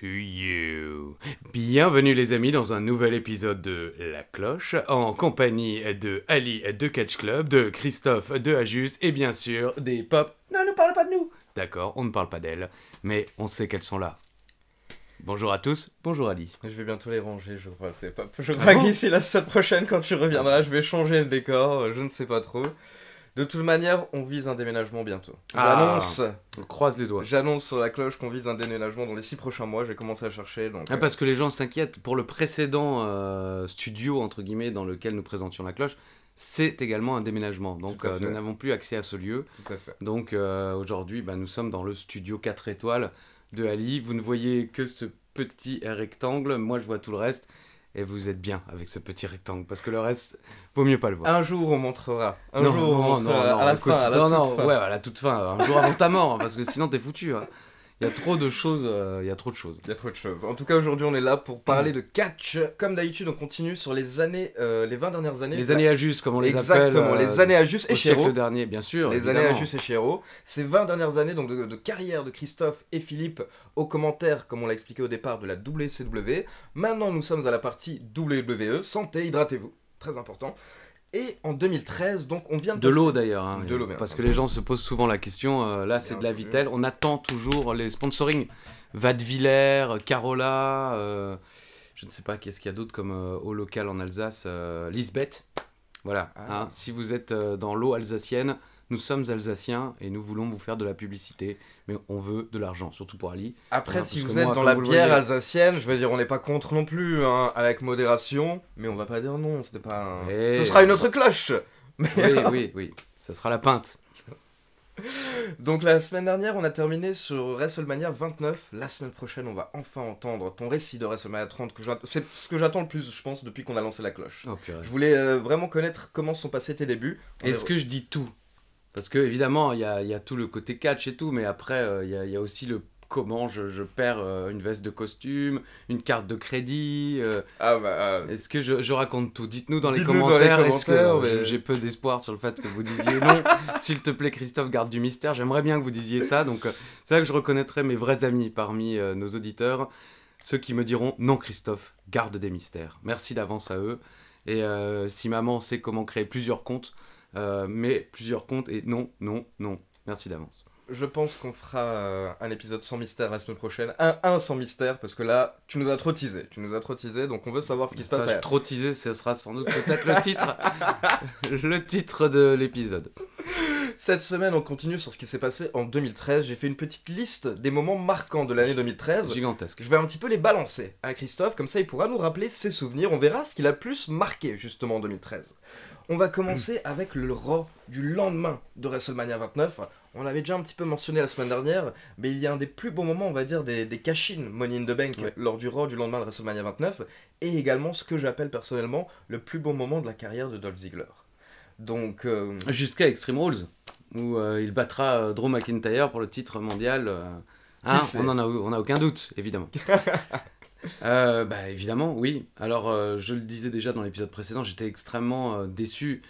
to you. Bienvenue les amis dans un nouvel épisode de La Cloche en compagnie de Ali de Catch Club, de Christophe de Ajus et bien sûr des pop. Non, ne parle pas de nous. D'accord, on ne parle pas d'elles, mais on sait qu'elles sont là. Bonjour à tous, bonjour Ali. Je vais bientôt les ranger, je crois. C'est pas... Je ah crois qu'ici la semaine prochaine, quand tu reviendras, je vais changer le décor, je ne sais pas trop. De toute manière, on vise un déménagement bientôt. Ah. J'annonce. croise les doigts. J'annonce sur la cloche qu'on vise un déménagement dans les six prochains mois. J'ai commencé à chercher. Ah, euh, parce que les gens s'inquiètent. Pour le précédent euh, studio, entre guillemets, dans lequel nous présentions la cloche, c'est également un déménagement. Donc euh, nous n'avons plus accès à ce lieu. Donc aujourd'hui, bah, nous sommes dans le studio 4 étoiles de Ali. Vous ne voyez que ce petit rectangle. Moi, je vois tout le reste et vous êtes bien avec ce petit rectangle parce que le reste vaut mieux pas le voir. Un jour on montrera. Un jour non, non, à la non, toute non, fin. à toute fin, un jour avant ta mort hein, parce que sinon t'es foutu. Hein. Il y a trop de choses. Euh, il y a trop de choses. Il y a trop de choses. En tout cas, aujourd'hui, on est là pour parler de catch. Comme d'habitude, on continue sur les années, euh, les 20 dernières années. Les années à juste, comme on les appelle. Exactement, euh, les années à juste et Chéro. Le dernier, bien sûr. Les années à juste et Chéro. Ces 20 dernières années donc, de, carrière de Christophe et Philippe aux commentaires, comme on l'a expliqué au départ, de la WCW. Maintenant, nous sommes à la partie WWE. Santé, hydratez-vous. Très important. Et en 2013, donc on vient de... De l'eau d'ailleurs. Hein, de l'eau Parce que les gens se posent souvent la question, euh, là c'est de la vitelle. on attend toujours les sponsorings. Vadeviller, Carola, euh, je ne sais pas qu'est-ce qu'il y a d'autre comme eau au local en Alsace, euh, Lisbeth. Voilà, ah hein. si vous êtes dans l'eau alsacienne, nous sommes Alsaciens et nous voulons vous faire de la publicité, mais on veut de l'argent, surtout pour Ali. Après, si vous êtes dans la bière alsacienne, je veux dire, on n'est pas contre non plus, hein, avec modération, mais on va pas dire non, c'était pas eh. Ce sera une autre cloche Oui, oui, oui, ça sera la pinte. Donc la semaine dernière, on a terminé sur WrestleMania 29. La semaine prochaine, on va enfin entendre ton récit de WrestleMania 30. c'est ce que j'attends le plus, je pense, depuis qu'on a lancé la cloche. Oh, je voulais euh, vraiment connaître comment sont passés tes débuts. Est-ce que je dis tout parce que évidemment, il y a, tout le côté catch et tout, mais après, euh, il y, y, a aussi le comment je, perds euh, une veste de costume, une carte de crédit. Euh, ah bah, ah. Est-ce que je, raconte tout Dites-nous dans, les commentaires. Est-ce que j'ai peu d'espoir sur le fait que vous disiez non S'il te plaît, Christophe, garde du mystère. J'aimerais bien que vous disiez ça. Donc, c'est là que je reconnaîtrai mes vrais amis parmi nos auditeurs ceux qui me diront non Christophe, garde des mystères. Merci d'avance à eux. Et si maman sait comment créer plusieurs comptes, euh, mais plusieurs comptes et non, non, non. Merci d'avance. Je pense qu'on fera euh, un épisode sans mystère la semaine prochaine. Un, un sans mystère, parce que là, tu nous as trop Tu nous as trop donc on veut savoir ce qui se passe. À... ce sera sans doute peut-être le titre. le titre de l'épisode. Cette semaine, on continue sur ce qui s'est passé en 2013. J'ai fait une petite liste des moments marquants de l'année 2013. Gigantesque. Je vais un petit peu les balancer à Christophe, comme ça il pourra nous rappeler ses souvenirs. On verra ce qu'il a plus marqué justement en 2013. On va commencer hmm. avec le Raw du lendemain de WrestleMania 29. On l'avait déjà un petit peu mentionné la semaine dernière, mais il y a un des plus beaux moments, on va dire, des, des cash-in Money in the Bank lors du Raw du lendemain de WrestleMania 29, et également ce que j'appelle personnellement le plus beau moment de la carrière de Dolph Ziggler. Donc euh, jusqu'à Extreme Rules où euh, il battra euh, Drew McIntyre pour le titre mondial. Hein, on n'en a, aucun doute, évidemment. Bah, évidemment, oui. Alors, je le disais déjà dans l'épisode précédent, j'étais extrêmement déçu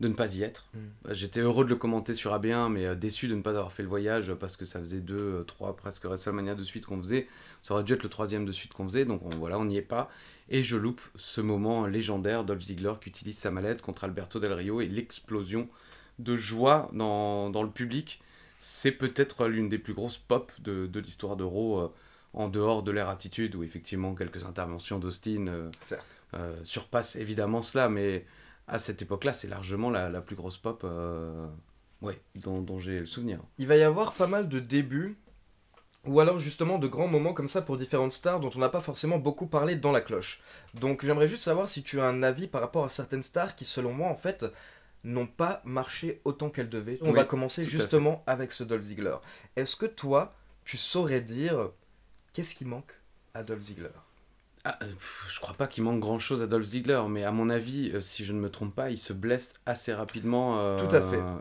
de ne pas y être. Mm. J'étais heureux de le commenter sur AB1, mais déçu de ne pas avoir fait le voyage parce que ça faisait deux, trois presque WrestleMania de suite qu'on faisait. Ça aurait dû être le troisième de suite qu'on faisait, donc voilà, on n'y est pas et je loupe ce moment légendaire Dolph Ziggler qui utilise sa mallette contre Alberto Del Rio et l'explosion de joie dans, le public. C'est peut-être l'une des plus grosses pop de, l'histoire d'Euro, euh, en dehors de l'ère attitude, où effectivement quelques interventions d'Austin euh, euh, surpassent évidemment cela, mais à cette époque-là, c'est largement la, plus grosse pop. Ouais, dont j'ai le souvenir. Il va y avoir pas mal de débuts ou alors justement de grands moments comme ça pour différentes stars dont on n'a pas forcément beaucoup parlé dans la cloche. Donc j'aimerais juste savoir si tu as un avis par rapport à certaines stars qui selon moi en fait n'ont pas marché autant qu'elles devaient. On va commencer justement avec ce Dolph Ziggler. Est-ce que toi, tu saurais dire qu'est-ce qui manque à Dolph Ziggler ah, euh, je crois pas qu'il manque grand chose à Dolph Ziggler, mais à mon avis, euh, si je ne me trompe pas, il se blesse assez rapidement euh,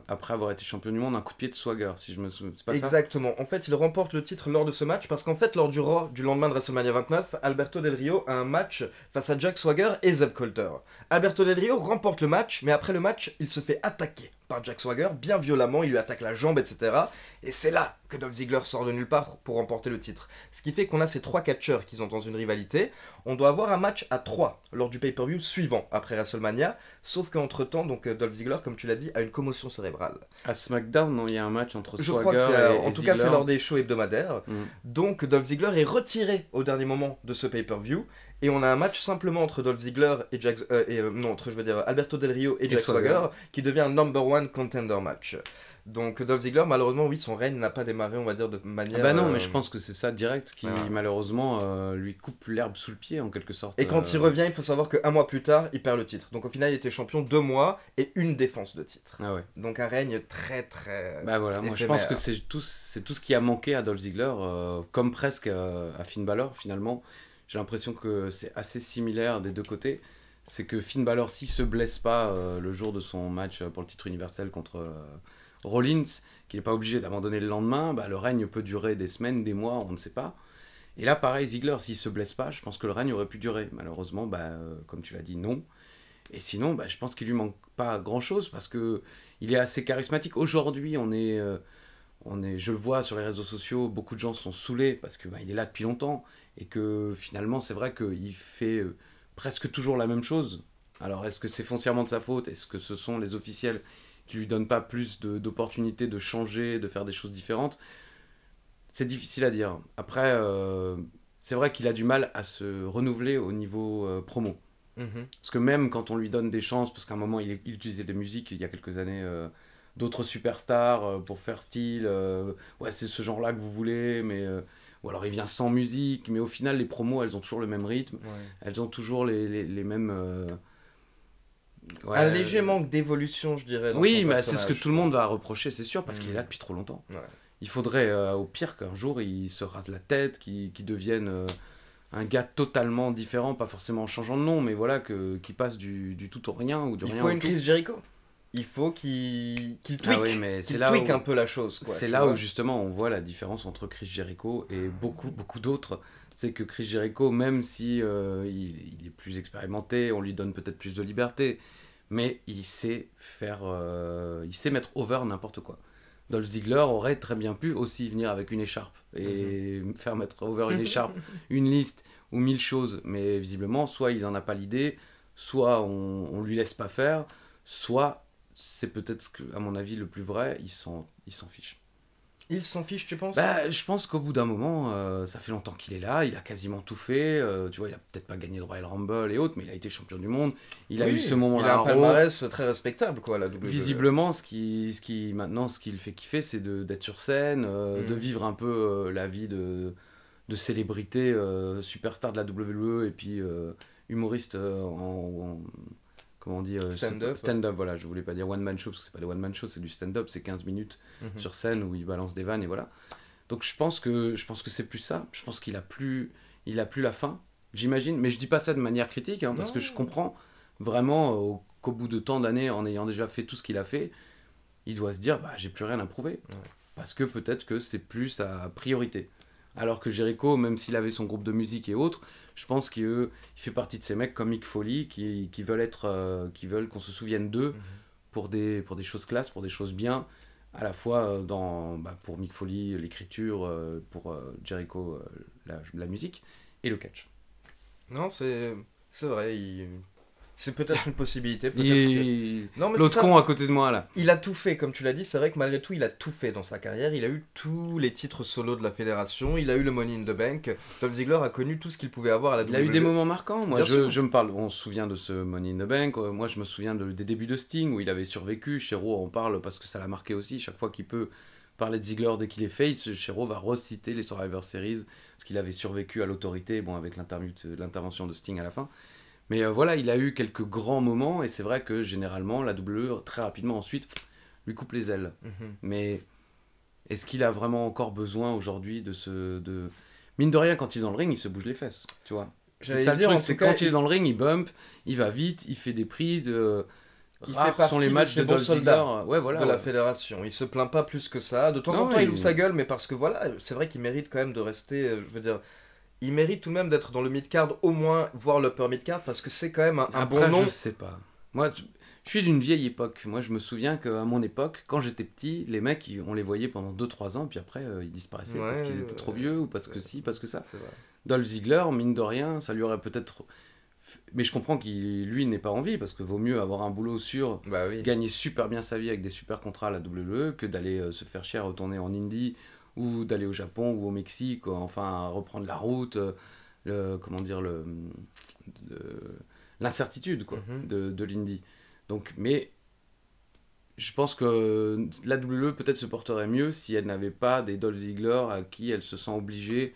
après avoir été champion du monde, un coup de pied de Swagger, si je me souviens. pas Exactement. en fait, il remporte le titre lors de ce match parce qu'en fait, lors du Raw du lendemain de WrestleMania 29, Alberto Del Rio a un match face à Jack Swagger et Zeb Coulter. Alberto Del Rio remporte le match, mais après le match, il se fait attaquer par Jack Swagger, bien violemment, il lui attaque la jambe, etc. Et c'est là que Dolph Ziggler sort de nulle part pour remporter le titre. Ce qui fait qu'on a ces trois catcheurs qui sont dans une rivalité. On doit avoir un match à 3 lors du pay-per-view suivant après WrestleMania. Sauf qu'entre temps, donc euh, Dolph Ziggler, comme tu l'as dit, a une commotion cérébrale. À SmackDown, non, il y a un match entre Swagger en tout cas, c'est lors des shows hebdomadaires. Mm. Donc Dolph Ziggler est retiré au dernier moment de ce pay-per-view et on a un match simplement entre Dolph Ziggler et Jack. Euh, et, euh, non, Alberto Del Rio et, Jack Swagger, qui devient un number one contender match. Donc Dolph Ziggler, malheureusement, oui, son règne n'a pas démarré, on va dire, de manière. Ah bah non, mais euh, je pense que c'est ça direct qui, malheureusement, lui coupe l'herbe sous le pied en quelque sorte. Et quand il revient, il faut savoir qu'un mois plus tard, il perd le titre. Donc au final, il était champion deux mois et une défense de titre. Ah ouais. Donc un règne très, très. Bah voilà, moi je pense que c'est tout, c'est tout ce qui a manqué à Dolph Ziggler, comme presque à Finn Balor finalement j'ai l'impression que c'est assez similaire des deux côtés. C'est que Finn Balor, s'il se blesse pas euh, le jour de son match euh, pour le titre universel contre euh, Rollins, qu'il n'est pas obligé d'abandonner le lendemain, bah, le règne peut durer des semaines, des mois, on ne sait pas. Et là, pareil, Ziggler, s'il se blesse pas, je pense que le règne aurait pu durer. Malheureusement, bah, comme tu l'as dit, non. Et sinon, bah, je pense qu'il lui manque pas grand-chose parce que il est assez charismatique. Aujourd'hui, on est, on est, je le vois sur les réseaux sociaux, beaucoup de gens sont saoulés parce que bah, il est là depuis longtemps et que finalement, c'est vrai qu'il fait euh, presque toujours la même chose. Alors, est-ce que c'est foncièrement de sa faute Est-ce que ce sont les officiels qui lui donnent pas plus d'opportunités de, changer, de faire des choses différentes C'est difficile à dire. Après, euh, c'est vrai qu'il a du mal à se renouveler au niveau euh, promo. Mmh parce que même quand on lui donne des chances, parce qu'à un moment, il, il, utilisait des musiques il y a quelques années. d'autres superstars pour faire style ouais c'est ce genre là que vous voulez mais ou alors il vient sans musique, mais au final, les promos, elles ont toujours le même rythme, elles ont toujours les, mêmes. Euh, un léger manque d'évolution, je dirais. oui, mais bah, c'est ce que tout le monde va reprocher, c'est sûr, parce qu'il est là mmh. depuis trop longtemps. Il faudrait, euh, au pire, qu'un jour, il se rase la tête, qu'il devienne euh, un gars totalement différent, pas forcément en changeant de nom, mais voilà, qu'il passe du, du, tout au rien ou du il faut une crise Jericho il faut qu'il qu ah tweak, un peu la chose. C'est là où justement on voit la différence entre Chris Jericho et beaucoup, beaucoup d'autres. C'est que Chris Jericho, même si euh, il, est plus expérimenté, on lui donne peut-être plus de liberté, mais il sait faire, euh, il sait mettre over n'importe quoi. Dolph Ziggler aurait très bien pu aussi venir avec une écharpe et mhm. faire mettre over une écharpe, une liste ou mille choses, mais visiblement, soit il n'en a pas l'idée, soit on, on lui laisse pas faire, soit c'est peut-être, que, à mon avis, le plus vrai, ils s'en ils s'en fichent. Ils s'en fiche, tu penses bah, Je pense qu'au bout d'un moment, euh, ça fait longtemps qu'il est là, il a quasiment tout fait. Euh, tu vois, il a peut-être pas gagné le Royal Rumble et autres, mais il a été champion du monde. Il a eu ce moment-là. Il un palmarès très respectable, quoi, la WWE. Visiblement, ce qui, ce qui, maintenant, ce qui fait kiffer, c'est d'être sur scène, euh, mm. de vivre un peu la vie de, de célébrité, superstar de la WWE et puis humoriste en comment on dit euh, Stand-up. Stand-up, voilà, je voulais pas dire one-man show, parce que c'est pas des one-man show, c'est du stand-up, c'est 15 minutes mhm. sur scène où il balance des vannes et voilà. Donc je pense que, je pense que c'est plus ça, je pense qu'il a plus, il a plus la fin, j'imagine, mais je dis pas ça de manière critique, hein, parce que je comprends vraiment euh, qu'au bout de tant d'années, en ayant déjà fait tout ce qu'il a fait, il doit se dire, bah j'ai plus rien à prouver. Parce que peut-être que c'est plus sa priorité. Alors que Jericho, même s'il avait son groupe de musique et autres, je pense qu'il fait partie de ces mecs comme Mick Foley qui, veulent être, euh, qui veulent qu'on se souvienne d'eux mhm. pour des pour des choses classes, pour des choses bien, à la fois euh, dans bah, pour Mick Foley l'écriture, euh, pour Jericho la, musique et le catch. Non, c'est c'est vrai. C'est peut-être une possibilité. L'autre con à côté de moi là. Il a tout fait, comme tu l'as dit. C'est vrai que malgré tout, il a tout fait dans sa carrière. Il a eu tous les titres solo de la fédération. Il a eu le Money in the Bank. Tom Ziegler a connu tout ce qu'il pouvait avoir à la WWE. Il a eu e. des moments marquants. Moi, je, me parle. On se souvient de ce Money in the Bank. Euh, moi, je me souviens de, des débuts de Sting où il avait survécu. Chero en parle parce que ça l'a marqué aussi. Chaque fois qu'il peut parler de Ziegler dès qu'il est face, Chero va reciter les Survivor Series ce qu'il avait survécu à l'autorité. Bon, avec l'intervention de Sting à la fin. Mais euh, voilà, il a eu quelques grands moments et c'est vrai que généralement la doublure très rapidement ensuite lui coupe les ailes. Mhm. Mais est-ce qu'il a vraiment encore besoin aujourd'hui de ce de mine de rien quand il est dans le ring, il se bouge les fesses, tu vois. C'est ça dire, le truc, quand il est dans le ring, il bump, il va vite, il fait des prises. il euh, sont les matchs de, Dolph euh, ouais, voilà, de la fédération. Il se plaint pas plus que ça. De temps en temps, il ouvre sa gueule, mais parce que voilà, c'est vrai qu'il mérite quand même de rester. Je veux dire, il mérite tout de même d'être dans le mid-card, au moins, voire l'upper mid-card, parce que c'est quand même un, bon nom. Je sais pas. Moi, je, suis d'une vieille époque. Moi, je me souviens qu'à mon époque, quand j'étais petit, les mecs, on les voyait pendant 2-3 ans, puis après, euh, ils disparaissaient parce qu'ils étaient trop vieux, ou parce que si, parce que ça. Dolph Ziggler, mine de rien, ça lui aurait peut-être. Mais je comprends qu'il, lui, n'ait pas envie, parce que vaut mieux avoir un boulot sûr, bah gagner super bien sa vie avec des super contrats à la WWE, que d'aller euh, se faire chier retourner en Indie ou d'aller au Japon ou au Mexique, euh, enfin reprendre la route, euh, comment dire, l'incertitude mhm. de, de l'indie. Donc, mais je pense que la WWE peut-être se porterait mieux si elle n'avait pas des Dolph Ziggler à qui elle se sent obligée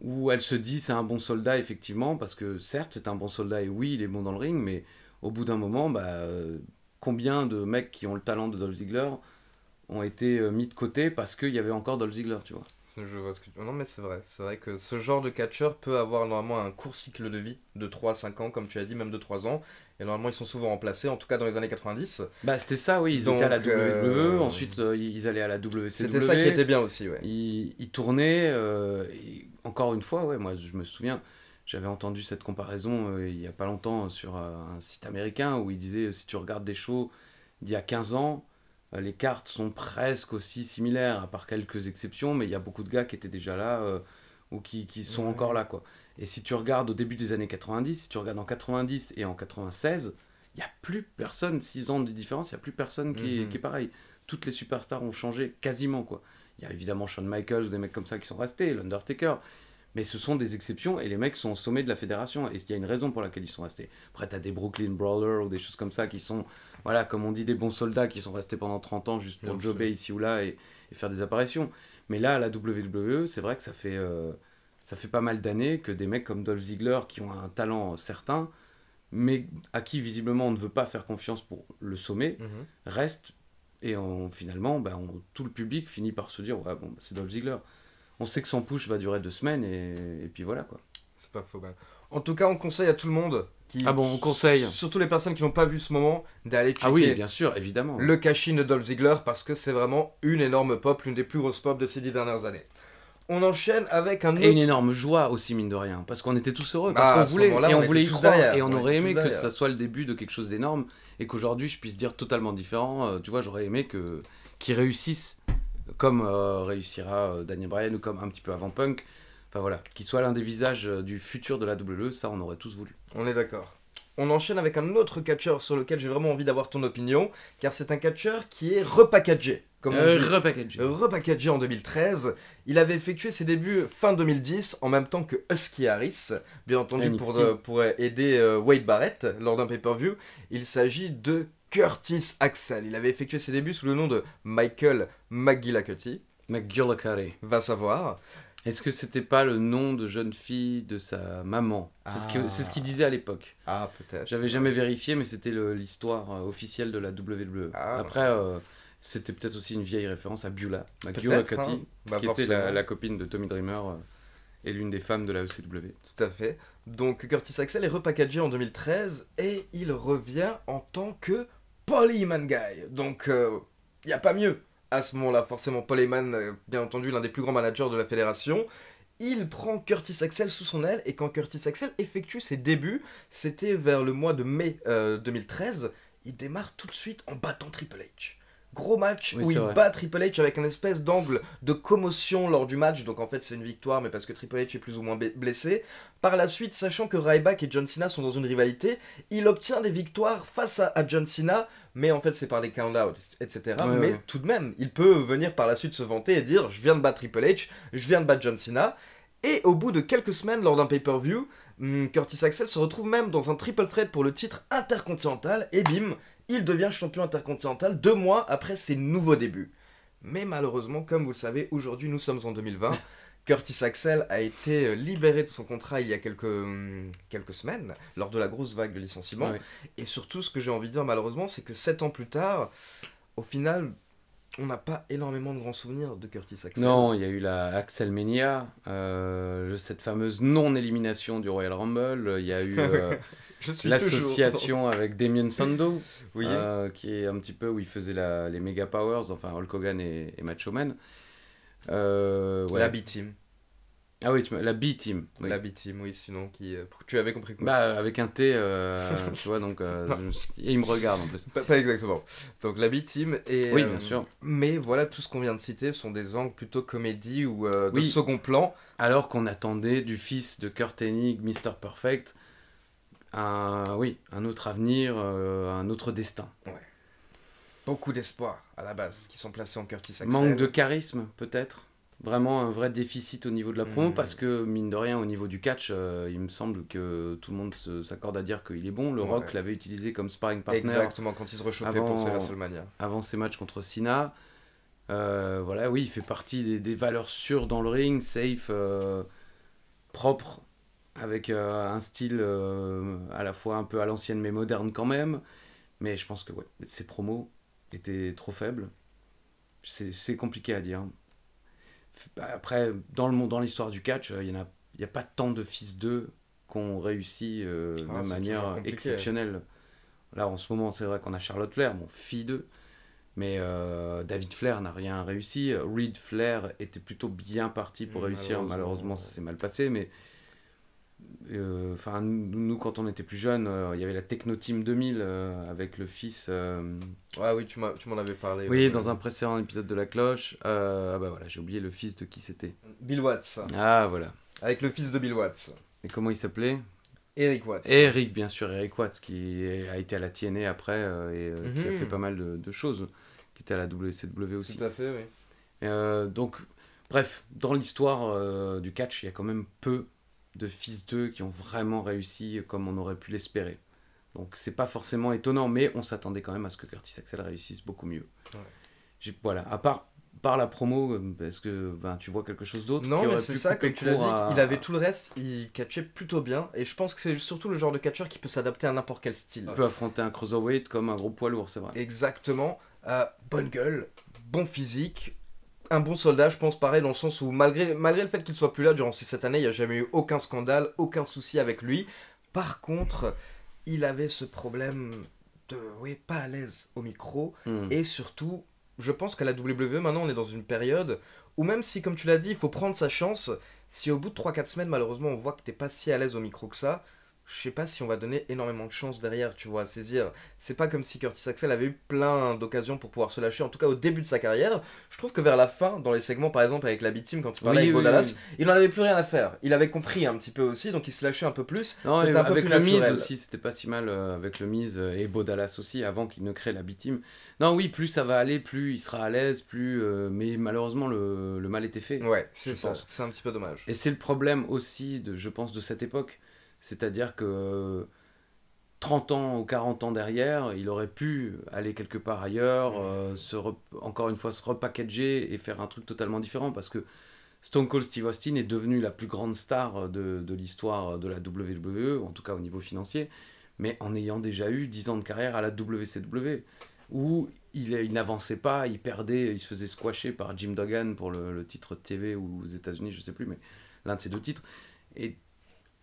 ou elle se dit c'est un bon soldat effectivement parce que certes c'est un bon soldat et oui il est bon dans le ring mais au bout d'un moment bah, combien de mecs qui ont le talent de Dolph Ziggler ont été euh, mis de côté parce qu'il y avait encore Dolph Ziggler, tu vois. Non, mais c'est vrai. C'est vrai que ce genre de catcheur peut avoir normalement un court cycle de vie de 3 à 5 ans, comme tu as dit, même de 3 ans. Et normalement, ils sont souvent remplacés, en tout cas dans les années 90. Bah, c'était ça, oui. Ils étaient à la euh, WWE, ensuite euh, ils allaient à la WCW. C'était ça qui était bien aussi, ouais. Ils, tournaient. encore une fois, ouais, moi je me souviens, j'avais entendu cette comparaison il n'y a pas longtemps sur un site américain où il disait si tu regardes des shows d'il y a 15 ans, euh, les cartes sont presque aussi similaires, à part quelques exceptions, mais il y a beaucoup de gars qui étaient déjà là euh, ou qui, sont encore là. quoi. Et si tu regardes au début des années 90, si tu regardes en 90 et en 96, il n'y a plus personne, 6 ans de différence, il n'y a plus personne mhm. qui, est, pareil. Toutes les superstars ont changé quasiment. quoi. Il y a évidemment Shawn Michaels, ou des mecs comme ça qui sont restés, l'Undertaker. Mais ce sont des exceptions et les mecs sont au sommet de la fédération. Et il y a une raison pour laquelle ils sont restés. Après, tu as des Brooklyn Brothers ou des choses comme ça qui sont voilà, comme on dit, des bons soldats qui sont restés pendant 30 ans juste pour jobber ici ou là et, faire des apparitions. Mais là, à la WWE, c'est vrai que ça fait, euh, ça fait pas mal d'années que des mecs comme Dolph Ziggler, qui ont un talent certain, mais à qui visiblement on ne veut pas faire confiance pour le sommet, mhm. restent. Et finalement, ben, tout le public finit par se dire Ouais, bon, ben, c'est Dolph Ziggler. On sait que son push va durer deux semaines et, puis voilà quoi. C'est pas faux. En tout cas, on conseille à tout le monde ah bon, on conseille. Surtout les personnes qui n'ont pas vu ce moment, d'aller checker. Ah oui, bien sûr, évidemment. Le cashin de Dolph Ziggler parce que c'est vraiment une énorme pop, l'une des plus grosses pop de ces dix dernières années. On enchaîne avec un Et une énorme joie aussi, mine de rien, parce qu'on était tous heureux, parce bah, qu'on voulait, et on, voulait y croire, et on, aurait aimé que ça soit le début de quelque chose d'énorme, et qu'aujourd'hui je puisse dire totalement différent, euh, tu vois, j'aurais aimé que qu'ils réussissent, comme euh, réussira euh, Daniel Bryan, ou comme un petit peu avant Punk, Enfin voilà, qu'il soit l'un des visages euh, du futur de la WWE, ça on aurait tous voulu. On est d'accord. On enchaîne avec un autre catcheur sur lequel j'ai vraiment envie d'avoir ton opinion, car c'est un catcheur qui est repackagé. Comme euh, dit. Repackagé. Repackagé en 2013. Il avait effectué ses débuts fin 2010, en même temps que Husky Harris, bien entendu pour, euh, aider Wade Barrett lors d'un pay-per-view. Il s'agit de Curtis Axel. Il avait effectué ses débuts sous le nom de Michael McGillicuddy. McGillicuddy. Va savoir. Est-ce que c'était pas le nom de jeune fille de sa maman C'est ce ah. qu'il disait à l'époque. Ah, peut-être. J'avais jamais vérifié, mais c'était l'histoire euh, officielle de la WWE. Ah. Après, euh, c'était peut-être aussi une vieille référence à Beulah, à hein. bah, qui était la, copine de Tommy Dreamer euh, et l'une des femmes de la ECW. Tout à fait. Donc Curtis Axel est repackagé en 2013 et il revient en tant que Polyman Guy. Donc, il n'y a pas mieux à ce moment-là, forcément Paul Heyman, euh, bien entendu l'un des plus grands managers de la fédération, il prend Curtis Axel sous son aile et quand Curtis Axel effectue ses débuts, c'était vers le mois de mai 2013, euh, il démarre tout de suite en battant Triple H gros match où il bat Triple H avec un espèce d'angle de commotion lors du match. Donc en fait, c'est une victoire, mais parce que Triple H est plus ou moins blessé. Par la suite, sachant que Ryback et John Cena sont dans une rivalité, il obtient des victoires face à, John Cena, mais en fait, c'est par des count-out, etc. mais tout de même, il peut venir par la suite se vanter et dire Je viens de battre Triple H, je viens de battre John Cena. Et au bout de quelques semaines, lors d'un pay-per-view, hmm, Curtis Axel se retrouve même dans un triple threat pour le titre intercontinental et bim, il devient champion intercontinental deux mois après ses nouveaux débuts. Mais malheureusement, comme vous le savez, aujourd'hui nous sommes en 2020. Curtis Axel a été euh, libéré de son contrat il y a quelques, hum, quelques semaines, lors de la grosse vague de licenciement. Ah Et surtout, ce que j'ai envie de dire malheureusement, c'est que sept ans plus tard, au final, on n'a pas énormément de grands souvenirs de Curtis Axel. Non, il y a eu la Axel euh, cette fameuse non-élimination du Royal Rumble. Il y a eu euh, l'association avec Damien Sandow, euh, qui est un petit peu où il faisait les Mega Powers, enfin Hulk Hogan et, et Macho Man. La B-Team. Ah oui, la B-Team. La B-Team, oui, sinon, qui, euh, tu avais compris quoi Bah, avec un T, euh, tu vois, donc. Euh, et il me regarde en plus. Pas, exactement. Donc, la B-Team et. Oui, bien sûr. Mais voilà, tout ce qu'on vient de citer sont des angles plutôt comédie ou de second plan. Alors qu'on attendait du fils de Kurt Hennig, Mr. Perfect, un, oui, un autre avenir, un autre destin. Ouais. Beaucoup d'espoir à la base qui sont placés en Curtis Axel. Manque de charisme, peut-être vraiment un vrai déficit au niveau de la promo mmh. parce que mine de rien au niveau du catch euh, il me semble que tout le monde s'accorde à dire qu'il est bon le Rock l'avait utilisé comme sparring partner exactement quand il se réchauffait avant, pour ses WrestleMania avant ses matchs contre Cena euh, voilà oui il fait partie des, valeurs sûres dans le ring safe euh, propre avec un style à la fois un peu à l'ancienne mais moderne quand même mais je pense que ouais, ses promos étaient trop faibles c'est compliqué à dire bah, après, dans le monde, dans l'histoire du catch, euh, il n'y a, y a pas tant de fils d'eux qu'on réussit euh, ah, de manière exceptionnelle. Là, en ce moment, c'est vrai qu'on a Charlotte Flair, mon fille d'eux. Mais euh, David Flair n'a rien réussi. Reed Flair était plutôt bien parti pour mm, réussir. Malheureusement, ça s'est mal passé. Mais euh, enfin, nous, quand on était plus jeunes, euh, il y avait la Techno Team 2000 euh, avec le fils. Ouais, ah oui, tu m'en avais parlé. Oui, dans un précédent épisode de La Cloche. Ah bah voilà, j'ai oublié le fils de qui c'était Bill Watts. Ah, voilà. Avec le fils de Bill Watts. Et comment il s'appelait Eric Watts. Eric, bien sûr, Eric Watts, qui a été à la TNA après et qui a mhm. fait pas mal de, choses, qui était à la WCW aussi. Tout à fait, oui. donc, bref, dans l'histoire du catch, il y a quand même peu de Fils d'eux qui ont vraiment réussi comme on aurait pu l'espérer. Donc c'est pas forcément étonnant, mais on s'attendait quand même à ce que Curtis Axel réussisse beaucoup mieux. Voilà, à part par la promo, euh, est-ce que ben, tu vois quelque chose d'autre Non, mais c'est ça, comme tu l'as dit, il avait tout le reste, il catchait plutôt bien, et je pense que c'est surtout le genre de catcheur qui peut s'adapter à n'importe quel style. peut affronter un cruiserweight comme un gros poids lourd, c'est vrai. Exactement, euh, bonne gueule, bon physique, un bon soldat, je pense, pareil, dans le sens où malgré, malgré le fait qu'il soit plus là durant cette année, années, il n'y a jamais eu aucun scandale, aucun souci avec lui. Par contre, il avait ce problème de, oui, pas à l'aise au micro. Hmm. Et surtout, je pense qu'à la WWE, maintenant, on est dans une période où même si, comme tu l'as dit, il faut prendre sa chance, si au bout de 3-4 semaines, malheureusement, on voit que tu t'es pas si à l'aise au micro que ça, je sais pas si on va donner énormément de chance derrière, tu vois, à saisir. C'est pas comme si Curtis Axel avait eu plein d'occasions pour pouvoir se lâcher, en tout cas au début de sa carrière. Je trouve que vers la fin, dans les segments par exemple avec la quand il parlait de avec il n'en avait plus rien à faire. Il avait compris un petit peu aussi, donc il se lâchait un peu plus. Non, un peu avec le Mise aussi, c'était pas si mal euh, avec le Mise euh, et Bodalas aussi, avant qu'il ne crée la Non, oui, plus ça va aller, plus il sera à l'aise, plus. Euh, mais malheureusement, le, mal était fait. Ouais, c'est ça. C'est un petit peu dommage. Et c'est le problème aussi, de, je pense, de cette époque c'est-à-dire que 30 euh, ans ou 40 ans derrière, il aurait pu aller quelque part ailleurs, euh, se encore une fois se repackager et faire un truc totalement différent parce que Stone Cold Steve Austin est devenu la plus grande star de, l'histoire de la WWE, en tout cas au niveau financier, mais en ayant déjà eu 10 ans de carrière à la WCW, où il, il n'avançait pas, il perdait, il se faisait squasher par Jim Duggan pour le, titre TV ou aux États-Unis, je ne sais plus, mais l'un de ces deux titres. Et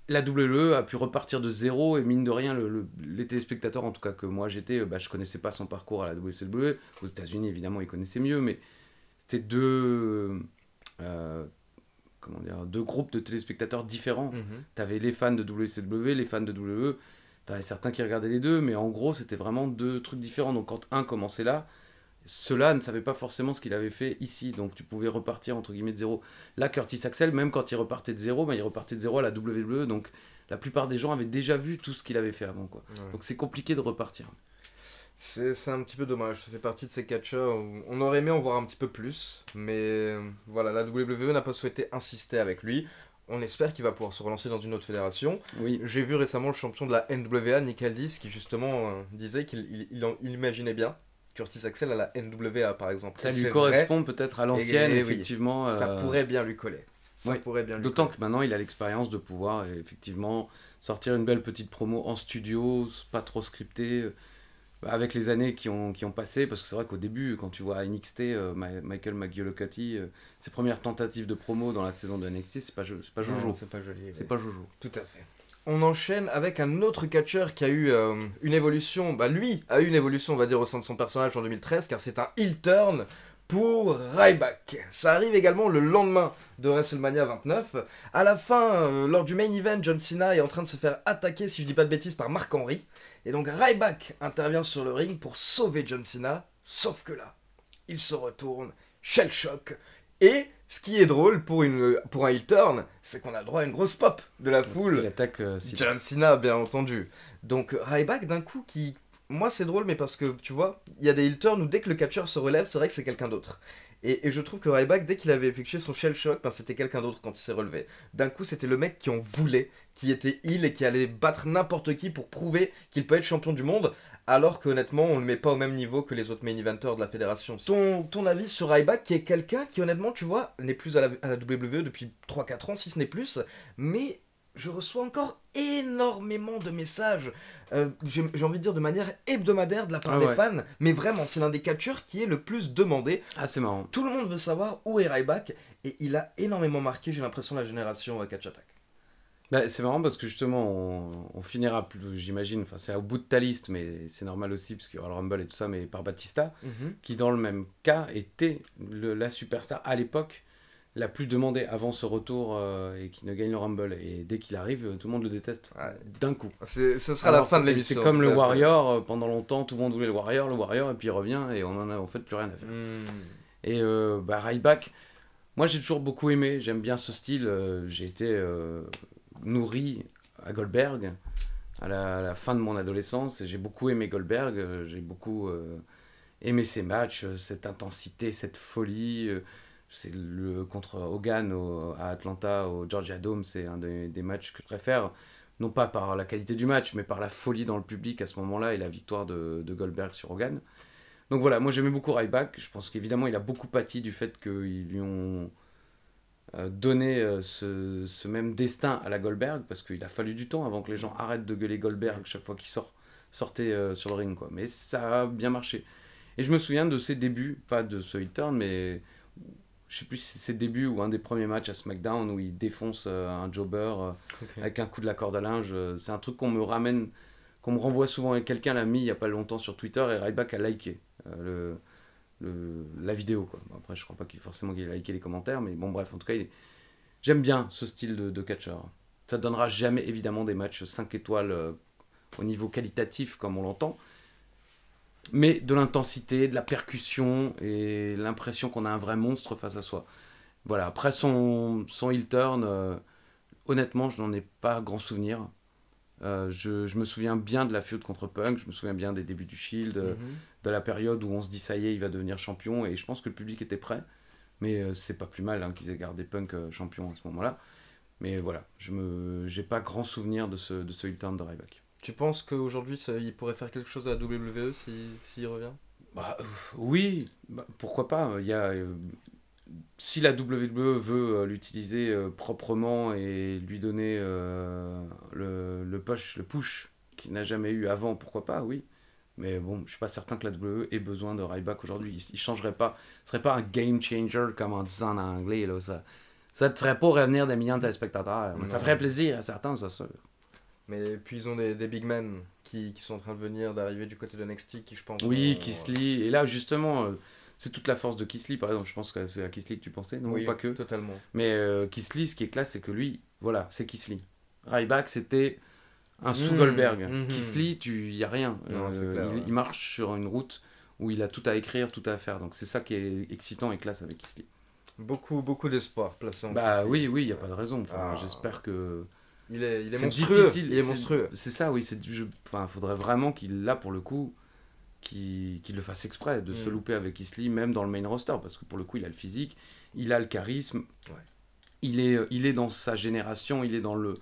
la WWE a pu repartir de zéro et mine de rien, les téléspectateurs, en tout cas que moi j'étais, euh, bah, je connaissais pas son parcours à la WCW. Aux États-Unis, évidemment, ils connaissaient mieux, mais c'était deux, euh, comment dire, deux groupes de téléspectateurs différents. Mhm. T'avais Tu avais les fans de WCW, les fans de WWE. T'avais certains qui regardaient les deux, mais en gros, c'était vraiment deux trucs différents. Donc quand un commençait là, cela ne savait pas forcément ce qu'il avait fait ici, donc tu pouvais repartir entre guillemets de zéro. Là, Curtis Axel, même quand il repartait de zéro, mais bah, il repartait de zéro à la WWE, donc la plupart des gens avaient déjà vu tout ce qu'il avait fait avant. Quoi. Donc c'est compliqué de repartir. C'est un petit peu dommage, ça fait partie de ces catchers on aurait aimé en voir un petit peu plus, mais euh, voilà, la WWE n'a pas souhaité insister avec lui. On espère qu'il va pouvoir se relancer dans une autre fédération. Oui. J'ai vu récemment le champion de la NWA, Nick Aldis, qui justement euh, disait qu'il imaginait bien Curtis Axel à la NWA par exemple. Ça, lui correspond peut-être à l'ancienne, effectivement. Ça euh, pourrait bien lui coller. D'autant que maintenant il a l'expérience de pouvoir euh, effectivement sortir une belle petite promo en studio, pas trop scriptée, euh, avec les années qui ont, qui ont passé. Parce que c'est vrai qu'au début, quand tu vois NXT, Michael McGillicuddy, ses premières tentatives de promo dans la saison de NXT, c'est pas, joujou pas, Jojo. C'est pas joli. C'est pas Jojo. Tout à fait on enchaîne avec un autre catcheur qui a eu euh, une évolution. Bah, lui a eu une évolution, on va dire, au sein de son personnage en 2013, car c'est un heel turn pour Ryback. Ça arrive également le lendemain de WrestleMania 29. À la fin, euh, lors du main event, John Cena est en train de se faire attaquer, si je dis pas de bêtises, par Marc Henry. Et donc Ryback intervient sur le ring pour sauver John Cena, sauf que là, il se retourne, shell shock, et ce qui est drôle pour, une, pour un heel turn, c'est qu'on a le droit à une grosse pop de la foule. Attaque, euh, John Cena, bien entendu. Donc Ryback d'un coup qui... Moi c'est drôle mais parce que tu vois, il y a des heel turns où dès que le catcher se relève, c'est vrai que c'est quelqu'un d'autre. Et, je trouve que Ryback, dès qu'il avait effectué son shell shock, ben, c'était quelqu'un d'autre quand il s'est relevé. D'un coup, c'était le mec qui en voulait, qui était heel et qui allait battre n'importe qui pour prouver qu'il peut être champion du monde, alors que honnêtement on le met pas au même niveau que les autres main eventers de la fédération. Ton, avis sur Ryback qui est quelqu'un qui honnêtement tu vois n'est plus à la, WWE depuis 3-4 ans si ce n'est plus, mais je reçois encore énormément de messages, euh, j'ai envie de dire de manière hebdomadaire de la part ah des fans, mais vraiment c'est l'un des catcheurs qui est le plus demandé. Ah c'est marrant. Tout le monde veut savoir où est Ryback et il a énormément marqué j'ai l'impression la génération euh, Catch Attack. Bah, c'est marrant parce que justement, on, on finira plus, j'imagine, enfin, c'est au bout de ta liste, mais c'est normal aussi parce qu'il y aura le Rumble et tout ça, mais par Batista, mhm. qui dans le même cas était le, la superstar à l'époque la plus demandée avant ce retour euh, et qui ne gagne le Rumble. Et dès qu'il arrive, euh, tout le monde le déteste d'un coup. Ce sera la fin de l'émission. C'est comme le Warrior, euh, pendant longtemps, tout le monde voulait le Warrior, le Warrior, et puis il revient et on en a en fait plus rien à faire. Hmm. Et bah, Ryback, moi j'ai toujours beaucoup aimé, j'aime bien ce style, j'ai été nourri à Goldberg à la, fin de mon adolescence. J'ai beaucoup aimé Goldberg, euh, j'ai beaucoup euh, aimé ses matchs, euh, cette intensité, cette folie. C'est le contre Hogan au, à Atlanta, au Georgia Dome, c'est un des, matchs que je préfère. Non pas par la qualité du match, mais par la folie dans le public à ce moment-là et la victoire de, de Goldberg sur Hogan. Donc voilà, moi j'aimais beaucoup Ryback. Je pense qu'évidemment il a beaucoup pâti du fait qu'ils lui ont euh, donner euh, ce, même destin à la Goldberg, parce qu'il a fallu du temps avant que les gens arrêtent de gueuler Goldberg chaque fois qu'il sort, sortait euh, sur le ring. Quoi. Mais ça a bien marché. Et je me souviens de ses débuts, pas de ce hit turn, mais je sais plus si c'est ses débuts ou un des premiers matchs à SmackDown où il défonce un jobber avec un coup de la corde à linge. c'est un truc qu'on me ramène, qu'on me renvoie souvent. Et quelqu'un l'a mis il n'y a pas longtemps sur Twitter et Ryback a liké. le, la vidéo. Quoi. Après, je crois pas qu'il forcément qu'il ait liké les commentaires, mais bon, bref, en tout cas, j'aime bien ce style de, catcheur. Ça ne donnera jamais, évidemment, des matchs 5 étoiles euh, au niveau qualitatif, comme on l'entend, mais de l'intensité, de la percussion et l'impression qu'on a un vrai monstre face à soi. Voilà, après son, son heel turn, euh, honnêtement, je n'en ai pas grand souvenir. Euh, je, me souviens bien de la feud contre Punk, je me souviens bien des débuts du Shield, mhm de la période où on se dit ça y est, il va devenir champion, et je pense que le public était prêt. Mais euh, c'est pas plus mal hein, qu'ils aient gardé Punk euh, champion à ce moment-là. Mais voilà, je me, j'ai pas grand souvenir de ce, de ce de Ryback. Tu penses qu'aujourd'hui, il pourrait faire quelque chose à la WWE s'il si, revient bah, Oui, bah, pourquoi pas. Euh, il y a, si la WWE veut l'utiliser proprement et lui donner le, le, le push qu'il n'a jamais eu avant, pourquoi pas, oui. Mais bon, je suis pas certain que la WWE ait besoin de Ryback aujourd'hui. Il, ne changerait pas. Ce serait pas un game changer comme on dit en anglais. Là. Ça, ça te ferait pas revenir des millions de téléspectateurs. Mais ça ferait plaisir à certains, ça Mais puis ils ont des, big men qui, qui, sont en train de venir, d'arriver du côté de NXT, qui je pense. Oui, ont... Kisly. Et là, justement, euh, c'est toute la force de Kisly, par exemple. Je pense que c'est à Kisly que tu pensais, non oui, pas que. Totalement. Mais euh, ce qui est classe, c'est que lui, voilà, c'est Kisly. Ryback, c'était un sous Goldberg. Mmh, mmh. tu y a rien. Euh, il, marche sur une route où il a tout à écrire, tout à faire. Donc c'est ça qui est excitant et classe avec Kisly. Beaucoup, beaucoup d'espoir placé en Bah oui, oui, il n'y a pas de raison. Enfin, ah. J'espère que. Il est, il monstrueux. Difficile. Il est, monstrueux. C'est ça, oui. Il enfin, faudrait vraiment qu'il, là, pour le coup, qu'il le fasse exprès de se mmh. louper avec Kisly, même dans le main roster. Parce que pour le coup, il a le physique, il a le charisme. Il, est, euh, il est dans sa génération, il est dans le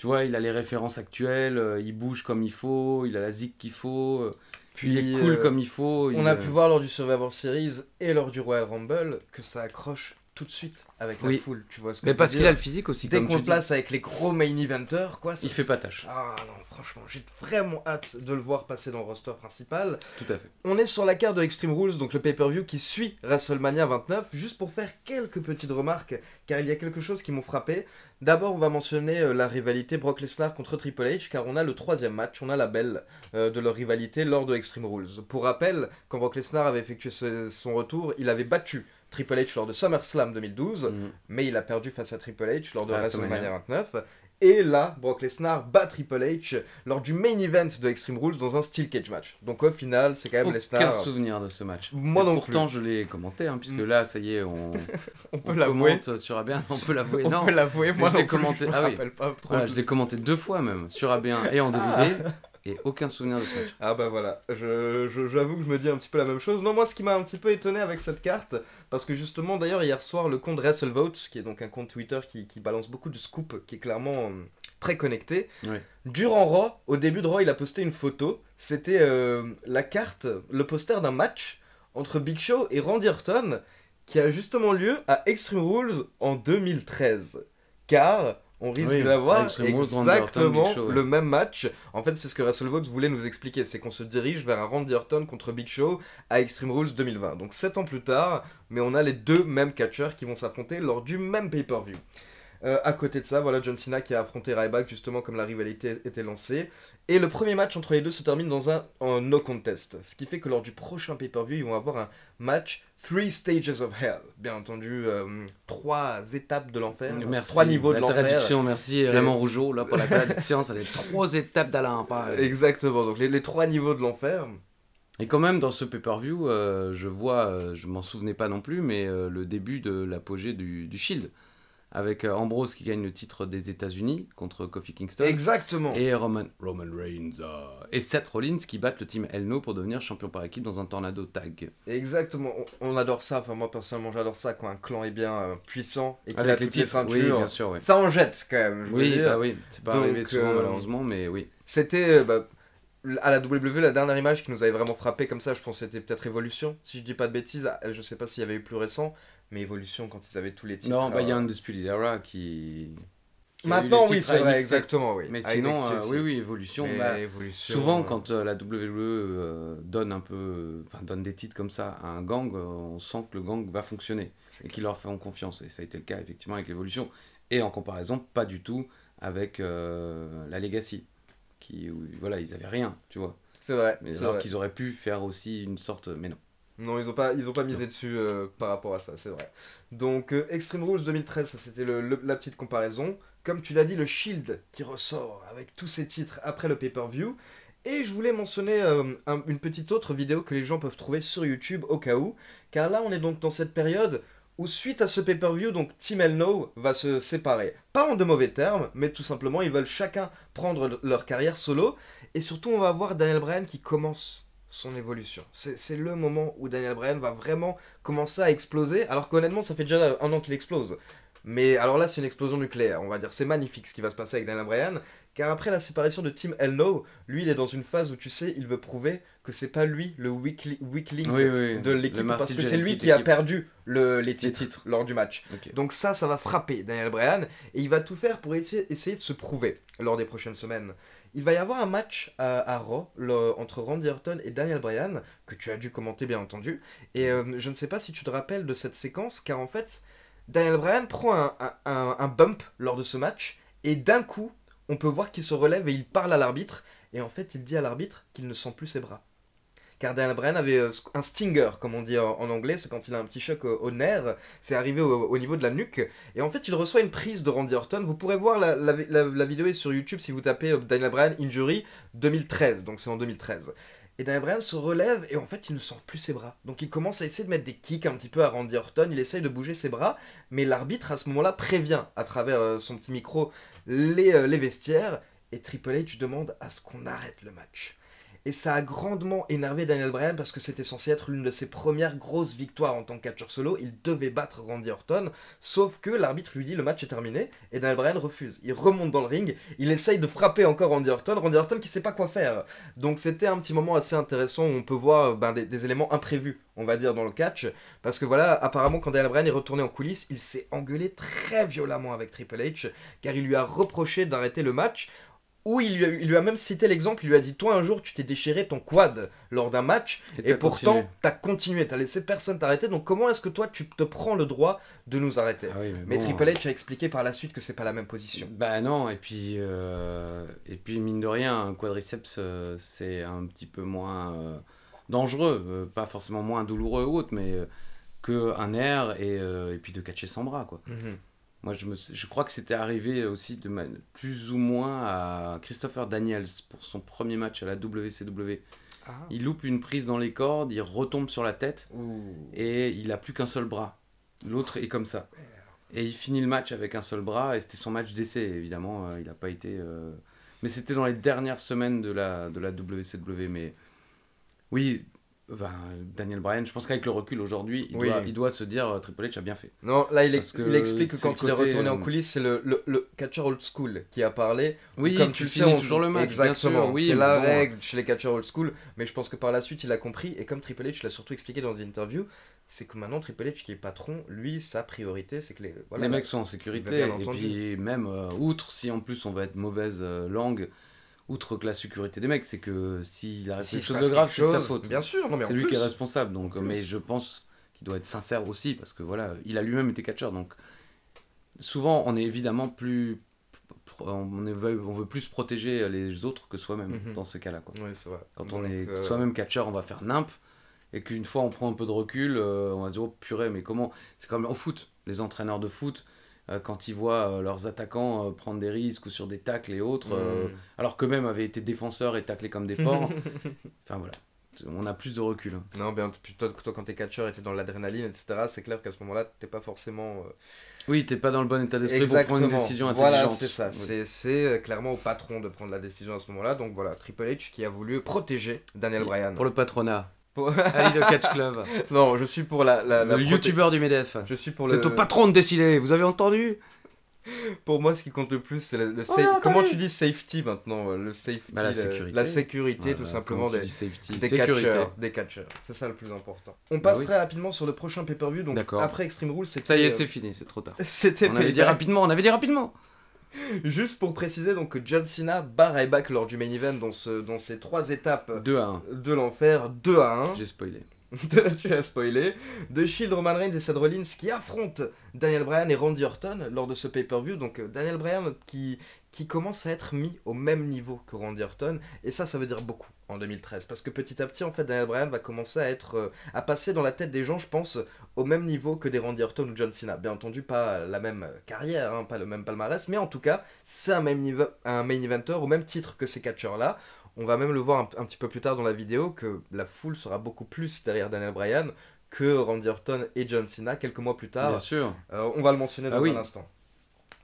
tu vois, il a les références actuelles, euh, il bouge comme il faut, il a la zik qu'il faut. Euh, Puis, il est cool comme il faut. on a euh, pu voir lors du Survivor Series et lors du Royal Rumble que ça accroche tout de suite avec la foule, tu vois. mais parce qu'il a le physique aussi. Dès qu'on le place avec les gros main eventers, quoi. Ça... Il fait pas tâche. Ah non, franchement, j'ai vraiment hâte de le voir passer dans le roster principal. Tout à fait. On est sur la carte de Extreme Rules, donc le pay-per-view qui suit WrestleMania 29, juste pour faire quelques petites remarques, car il y a quelque chose qui m'ont frappé. D'abord, on va mentionner euh, la rivalité Brock Lesnar contre Triple H, car on a le troisième match, on a la belle euh, de leur rivalité lors de Extreme Rules. Pour rappel, quand Brock Lesnar avait effectué son retour, il avait battu Triple H lors de SummerSlam 2012, mhm. mais il a perdu face à Triple H lors de WrestleMania 29. Et là, Brock Lesnar bat Triple H lors du main event de Extreme Rules dans un Steel Cage match. Donc au final, c'est quand même Aucun Lesnar. Aucun souvenir de ce match. Moi non plus. Pourtant, je l'ai commenté, hein, puisque mm. là, ça y est, on, on peut l'avouer. Sur AB1, on peut l'avouer. on peut l'avouer. Moi, je l'ai commenté. ah oui. commenté deux fois même sur AB1 et en DVD et aucun souvenir de ça. Ah bah voilà, j'avoue que je me dis un petit peu la même chose. Non, moi ce qui m'a un petit peu étonné avec cette carte, parce que justement d'ailleurs hier soir le compte WrestleVotes, qui est donc un compte Twitter qui, balance beaucoup de scoops, qui est clairement euh, très connecté, durant Raw, au début de Raw il a posté une photo, c'était euh, la carte, le poster d'un match entre Big Show et Randy Orton, qui a justement lieu à Extreme Rules en 2013. Car on risque d'avoir exactement le même match. En fait, c'est ce que Russell WrestleVox voulait nous expliquer, c'est qu'on se dirige vers un Randy Orton contre Big Show à Extreme Rules 2020. Donc 7 ans plus tard, mais on a les deux mêmes catcheurs qui vont s'affronter lors du même pay-per-view. Euh, à côté de ça, voilà John Cena qui a affronté Ryback justement comme la rivalité était lancée. Et le premier match entre les deux se termine dans un, no contest. Ce qui fait que lors du prochain pay-per-view, ils vont avoir un match Three Stages of Hell. Bien entendu, euh, trois étapes de l'enfer. Trois niveaux de l'enfer. traduction, merci Raymond Rougeau là, pour la traduction. ça les trois étapes d'Alain Exactement, donc les, trois niveaux de l'enfer. Et quand même, dans ce pay-per-view, euh, je vois, je m'en souvenais pas non plus, mais le début de l'apogée du Shield avec euh, Ambrose qui gagne le titre des États-Unis contre Kofi Kingston. Exactement. Et Roman, Reigns euh, et Seth Rollins qui battent le team Elno pour devenir champion par équipe dans un tornado tag. Exactement. On, adore ça. Enfin, moi personnellement, j'adore ça quand un clan est bien euh, puissant et qu'il a les titres. bien sûr, Ça en jette quand même. Bah oui, C'est pas arrivé souvent malheureusement, mais oui. C'était. Bah, à la WWE, la dernière image qui nous avait vraiment frappé comme ça, je pense c'était peut-être Evolution, si je dis pas de bêtises, ah, je sais pas s'il y avait eu plus récent, mais Evolution quand ils avaient tous les titres. Non, bah il y a euh, un dispute era qui. Maintenant, oui, exactement, oui. Mais sinon, euh, oui, oui, Evolution. Bah, souvent, euh, quand la WWE donne un peu, donne des titres comme ça à un gang, on sent que le gang va fonctionner et qu'ils leur font confiance. Et ça a été le cas effectivement avec l'évolution Et en comparaison, pas du tout avec la Legacy, qui, voilà, ils avaient rien, tu vois. C'est vrai. alors qu'ils auraient pu faire aussi une sorte, mais non. Non, ils n'ont pas, ils ont pas misé dessus euh, par rapport à ça, c'est vrai. Donc, euh, Extreme Rules 2013, ça c'était la petite comparaison. Comme tu l'as dit, le Shield qui ressort avec tous ces titres après le pay-per-view. Et je voulais mentionner euh, une petite autre vidéo que les gens peuvent trouver sur YouTube au cas où, car là on est donc dans cette période où suite à ce pay-per-view, donc Team El va se séparer. Pas en de mauvais termes, mais tout simplement ils veulent chacun prendre leur carrière solo. Et surtout on va avoir Daniel Bryan qui commence son évolution. C'est le moment où Daniel Bryan va vraiment commencer à exploser, alors qu'honnêtement, ça fait déjà un an qu'il explose. Mais alors là, c'est une explosion nucléaire, on va dire. C'est magnifique ce qui va se passer avec Daniel Bryan, car après la séparation de Team Hell lui, il est dans une phase où tu sais, il veut prouver que c'est pas lui le weakling de l'équipe, parce que c'est lui qui a perdu le, les, titres lors du match. Donc ça, ça va frapper Daniel Bryan, et il va tout faire pour essayer de se prouver lors des prochaines semaines. Il va y avoir un match à, Raw entre Randy Orton et Daniel Bryan, que tu as dû commenter bien entendu. Et euh, je ne sais pas si tu te rappelles de cette séquence, car en fait, Daniel Bryan prend un bump lors de ce match, et d'un coup, on peut voir qu'il se relève et il parle à l'arbitre. Et en fait, il dit à l'arbitre qu'il ne sent plus ses bras car Daniel Bryan avait euh, un stinger, comme on dit en, anglais, c'est quand il a un petit choc au, nerf, c'est arrivé au, niveau de la nuque, et en fait il reçoit une prise de Randy Orton, vous pourrez voir, la, vidéo est sur YouTube si vous tapez euh, Daniel Bryan Injury 2013, donc c'est en 2013. Et Daniel Bryan se relève et en fait il ne sent plus ses bras. Donc il commence à essayer de mettre des kicks un petit peu à Randy Orton, il essaye de bouger ses bras, mais l'arbitre à ce moment-là prévient à travers euh, son petit micro les, les vestiaires et Triple H demande à ce qu'on arrête le match. Et ça a grandement énervé Daniel Bryan parce que c'était censé être l'une de ses premières grosses victoires en tant que catcheur solo. Il devait battre Randy Orton, sauf que l'arbitre lui dit le match est terminé et Daniel Bryan refuse. Il remonte dans le ring, il essaye de frapper encore Randy Orton, Randy Orton qui sait pas quoi faire. Donc c'était un petit moment assez intéressant où on peut voir ben, des, des éléments imprévus on va dire, dans le catch. Parce que voilà, apparemment, quand Daniel Bryan est retourné en coulisses, il s'est engueulé très violemment avec Triple H, car il lui a reproché d'arrêter le match où il lui, a, même cité l'exemple, il lui a dit Toi, un jour, tu t'es déchiré ton quad lors d'un match, et, pourtant pourtant, t'as continué, t'as laissé personne t'arrêter, donc comment est-ce que toi, tu te prends le droit de nous arrêter ah Mais, Triple H a expliqué par la suite que c'est pas la même position. Bah non, et puis, euh, et puis mine de rien, un quadriceps, euh, c'est un petit peu moins euh, dangereux, pas forcément moins douloureux ou autre, mais qu'un air et, et, puis de catcher son bras, quoi. Mhm. Moi, je, me, crois que c'était arrivé aussi de plus ou moins à Christopher Daniels pour son premier match à la WCW. Ah. Il loupe une prise dans les cordes, il retombe sur la tête et il n'a plus qu'un seul bras. L'autre est comme ça. Et il finit le match avec un seul bras et c'était son match d'essai. Évidemment, euh, il n'a pas été. Euh, mais c'était dans les dernières semaines de la, de la WCW. Mais oui, Daniel Bryan, je pense qu'avec le recul aujourd'hui, il, doit, se dire euh, Triple H a bien fait. Non, là il, explique que quand il est retourné en euh, coulisses, c'est le, catcher old school qui a parlé. Oui, comme tu, le sais, on... toujours le match. Exactement, c'est la règle chez les catchers old school, mais je pense que par la suite il a compris, et comme Triple H l'a surtout expliqué dans une interview c'est que maintenant Triple H qui est patron, lui, sa priorité, c'est que les, les mecs soient en sécurité, et même, euh, outre si en plus on va être mauvaise langue outre que la sécurité des mecs, c'est que s'il a si quelque chose de grave, c'est de sa faute. Bien sûr, non, mais c'est lui qui est responsable. Donc, mais je pense qu'il doit être sincère aussi parce que voilà, il a lui-même été catcheur. Donc, souvent, on est évidemment plus, on, veut plus protéger les autres que soi-même mhm. dans ce cas-là. Quoi. Quand on est euh, soi-même catcheur, on va faire nimp. Et qu'une fois on prend un peu de recul, euh, on va se dire oh purée, mais comment C'est comme en foot, les entraîneurs de foot, euh, quand ils voient euh, leurs attaquants euh, prendre des risques ou sur des tacles et autres, hmm. alors qu'eux-mêmes avaient été défenseurs et taclés comme des porcs. enfin voilà on a plus de recul. Hein. Non, bien, toi, toi quand t'es catcheur et dans l'adrénaline, etc., c'est clair qu'à ce moment-là, t'es pas forcément. Oui, t'es pas dans le bon état d'esprit pour prendre une décision intelligente. c'est ça. C'est clairement au patron de prendre la décision à ce moment-là. Donc voilà, Triple H qui a voulu protéger Daniel Bryan. Pour le patronat. Pour... Ali de Catch Club. Non, je suis pour la. la, le youtubeur du MEDEF. Je suis pour le. C'est au patron de décider, vous avez entendu Pour moi, ce qui compte le plus, c'est le, oh, Comment tu dis safety maintenant euh, Le safety. Bah, la, sécurité. la sécurité. tout bah, simplement des, des catcheurs. Des C'est ça le plus important. On bah passe très rapidement sur le prochain pay-per-view. Donc après Extreme Rules, c'est. Ça y est, euh, c'est fini, c'est trop tard. c'était. On avait dit rapidement, on avait dit rapidement. Juste pour préciser, donc John Cena barre back lors du main event dans, ce, dans ces trois étapes de l'enfer, 2 à 1. J'ai spoilé. tu as spoilé. De Shield, Roman Reigns et Seth Rollins qui affrontent Daniel Bryan et Randy Orton lors de ce pay-per-view. Donc euh, Daniel Bryan qui, qui commence à être mis au même niveau que Randy Orton. Et ça, ça veut dire beaucoup en 2013. Parce que petit à petit, en fait, Daniel Bryan va commencer à être, euh, à passer dans la tête des gens, je pense, au même niveau que des Randy Orton ou John Cena. Bien entendu, pas la même carrière, hein, pas le même palmarès, mais en tout cas, c'est un, même niveau, un main eventer au même titre que ces catcheurs-là. On va même le voir un, petit peu plus tard dans la vidéo que la foule sera beaucoup plus derrière Daniel Bryan que Randy Orton et John Cena quelques mois plus tard. Bien sûr. Euh, on va le mentionner ah dans un instant.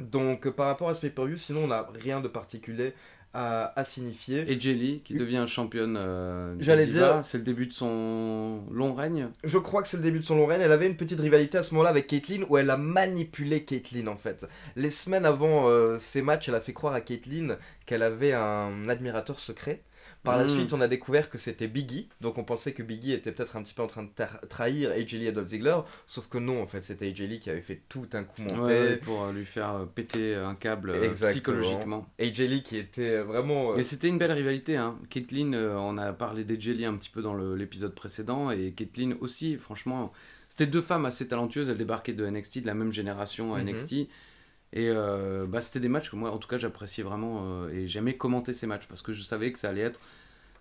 Donc par rapport à ce pay-per-view, sinon on n'a rien de particulier à, signifier. Et Jelly, qui devient championne euh, J'allais dire. C'est le début de son long règne Je crois que c'est le début de son long règne. Elle avait une petite rivalité à ce moment-là avec Caitlyn, où elle a manipulé Caitlyn en fait. Les semaines avant euh, ces matchs, elle a fait croire à Caitlyn qu'elle avait un admirateur secret. Par la hmm. suite, on a découvert que c'était Biggie, donc on pensait que Biggie était peut-être un petit peu en train de trahir AJ Lee et Dolph Ziggler, sauf que non, en fait, c'était AJ Lee qui avait fait tout un coup monté. pour euh, lui faire euh, péter euh, un câble psychologiquement. AJ Lee qui était vraiment... Mais c'était une belle rivalité, hein. Caitlyn, on a parlé d'AJ Lee un petit peu dans l'épisode précédent, et Caitlyn aussi, franchement, c'était deux femmes assez talentueuses, elles débarquaient de NXT, de la même génération à mhm. NXT, et euh, bah, c'était des matchs que moi, en tout cas, j'appréciais vraiment euh, et j'aimais commenter ces matchs parce que je savais que ça allait être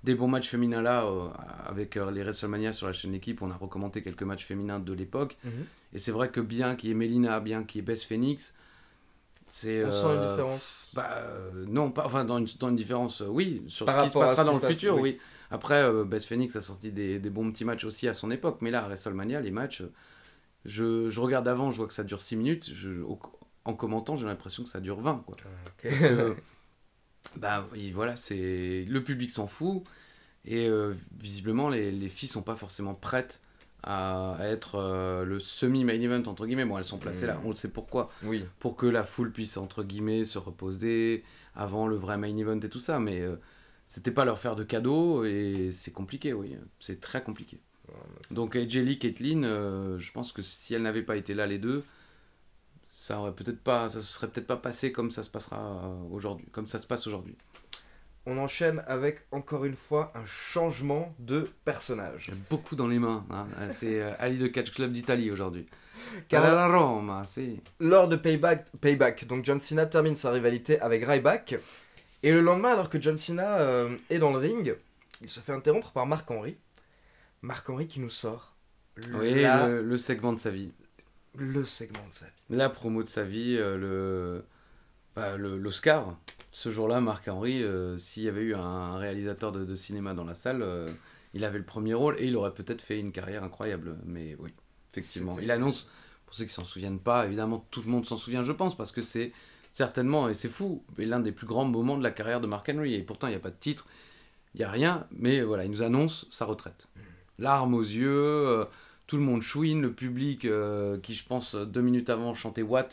des bons matchs féminins là. Euh, avec les WrestleMania sur la chaîne équipe. on a recommandé quelques matchs féminins de l'époque. Mhm. Et c'est vrai que bien qu'il y ait Melina, bien qu'il y ait Bess Phoenix, c'est. On sent une différence bah, Non, pas, enfin, dans une, dans une différence, oui, sur ce qui se passera dans le futur, oui. Après, Bess Phoenix a sorti des, bons petits matchs aussi à son époque, mais là, à WrestleMania, les matchs. Je, regarde avant, je vois que ça dure 6 minutes. Je, en commentant, j'ai l'impression que ça dure 20. Quoi. Ah, bah, voilà, c'est le public s'en fout. Et euh, visiblement, les, les filles sont pas forcément prêtes à être euh, le semi-main event, entre guillemets. Bon, elles sont placées là, mm. on le sait pourquoi. Oui. Pour que la foule puisse, entre guillemets, se reposer avant le vrai main event et tout ça. Mais euh, c'était pas leur faire de cadeaux et c'est compliqué, oui. C'est très compliqué. Donc, AJ et Caitlyn, je pense que si elles n'avaient pas été là, les deux, ça aurait peut-être pas, ça se serait peut-être pas passé comme ça se passera euh, aujourd'hui, comme ça se passe aujourd'hui. On enchaîne avec encore une fois un changement de personnage. Beaucoup dans les mains. Hein. Euh, c'est euh, Ali de Catch Club d'Italie aujourd'hui. Car la Roma, si. Lors de Payback, Payback, donc John Cena termine sa rivalité avec Ryback. Et le lendemain, alors que John Cena est dans le ring, il se fait interrompre par Marc Henry. Marc Henry qui nous sort le segment de sa vie. Le segment de sa vie. La promo de sa vie, l'Oscar. Euh, le, bah, Ce jour-là, Marc Henry, euh, s'il y avait eu un réalisateur de, cinéma dans la salle, euh, il avait le premier rôle et il aurait peut-être fait une carrière incroyable. Mais oui, effectivement. Il annonce, pour ceux qui s'en souviennent pas, évidemment, tout le monde s'en souvient, je pense, parce que c'est certainement, et c'est fou, mais l'un des plus grands moments de la carrière de Marc Henry. Et pourtant, il n'y a pas de titre, il n'y a rien, mais voilà, il nous annonce sa retraite. Mmh. Larmes aux yeux tout le monde chouine, le public euh, qui, je pense, deux minutes avant chantait What ?»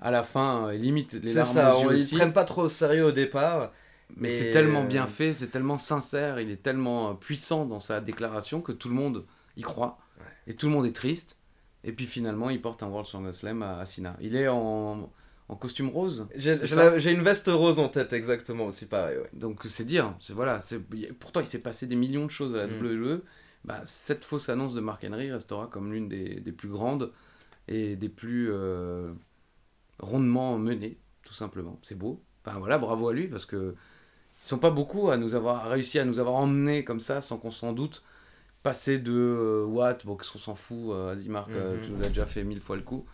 à la fin, euh, limite les larmes aux yeux prennent pas trop au sérieux au départ. Mais c'est tellement bien fait, c'est tellement sincère, il est tellement euh, puissant dans sa déclaration que tout le monde y croit et tout le monde est triste. Et puis finalement, il porte un World Song Slam à, à Sina. Il est en, costume rose. J'ai une veste rose en tête, exactement, aussi pareil. Donc c'est dire, voilà, pourtant il s'est passé des millions de choses à la mmh. WWE. Bah, cette fausse annonce de Mark Henry restera comme l'une des, plus grandes et des plus euh, rondement menées, tout simplement. C'est beau. Enfin voilà, bravo à lui, parce que ils sont pas beaucoup à nous avoir réussi à nous avoir emmenés comme ça, sans qu'on s'en doute, passer de euh, What bon, qu'est-ce qu'on s'en fout, euh, vas-y Marc, euh, mhm. tu nous as déjà fait mille fois le coup.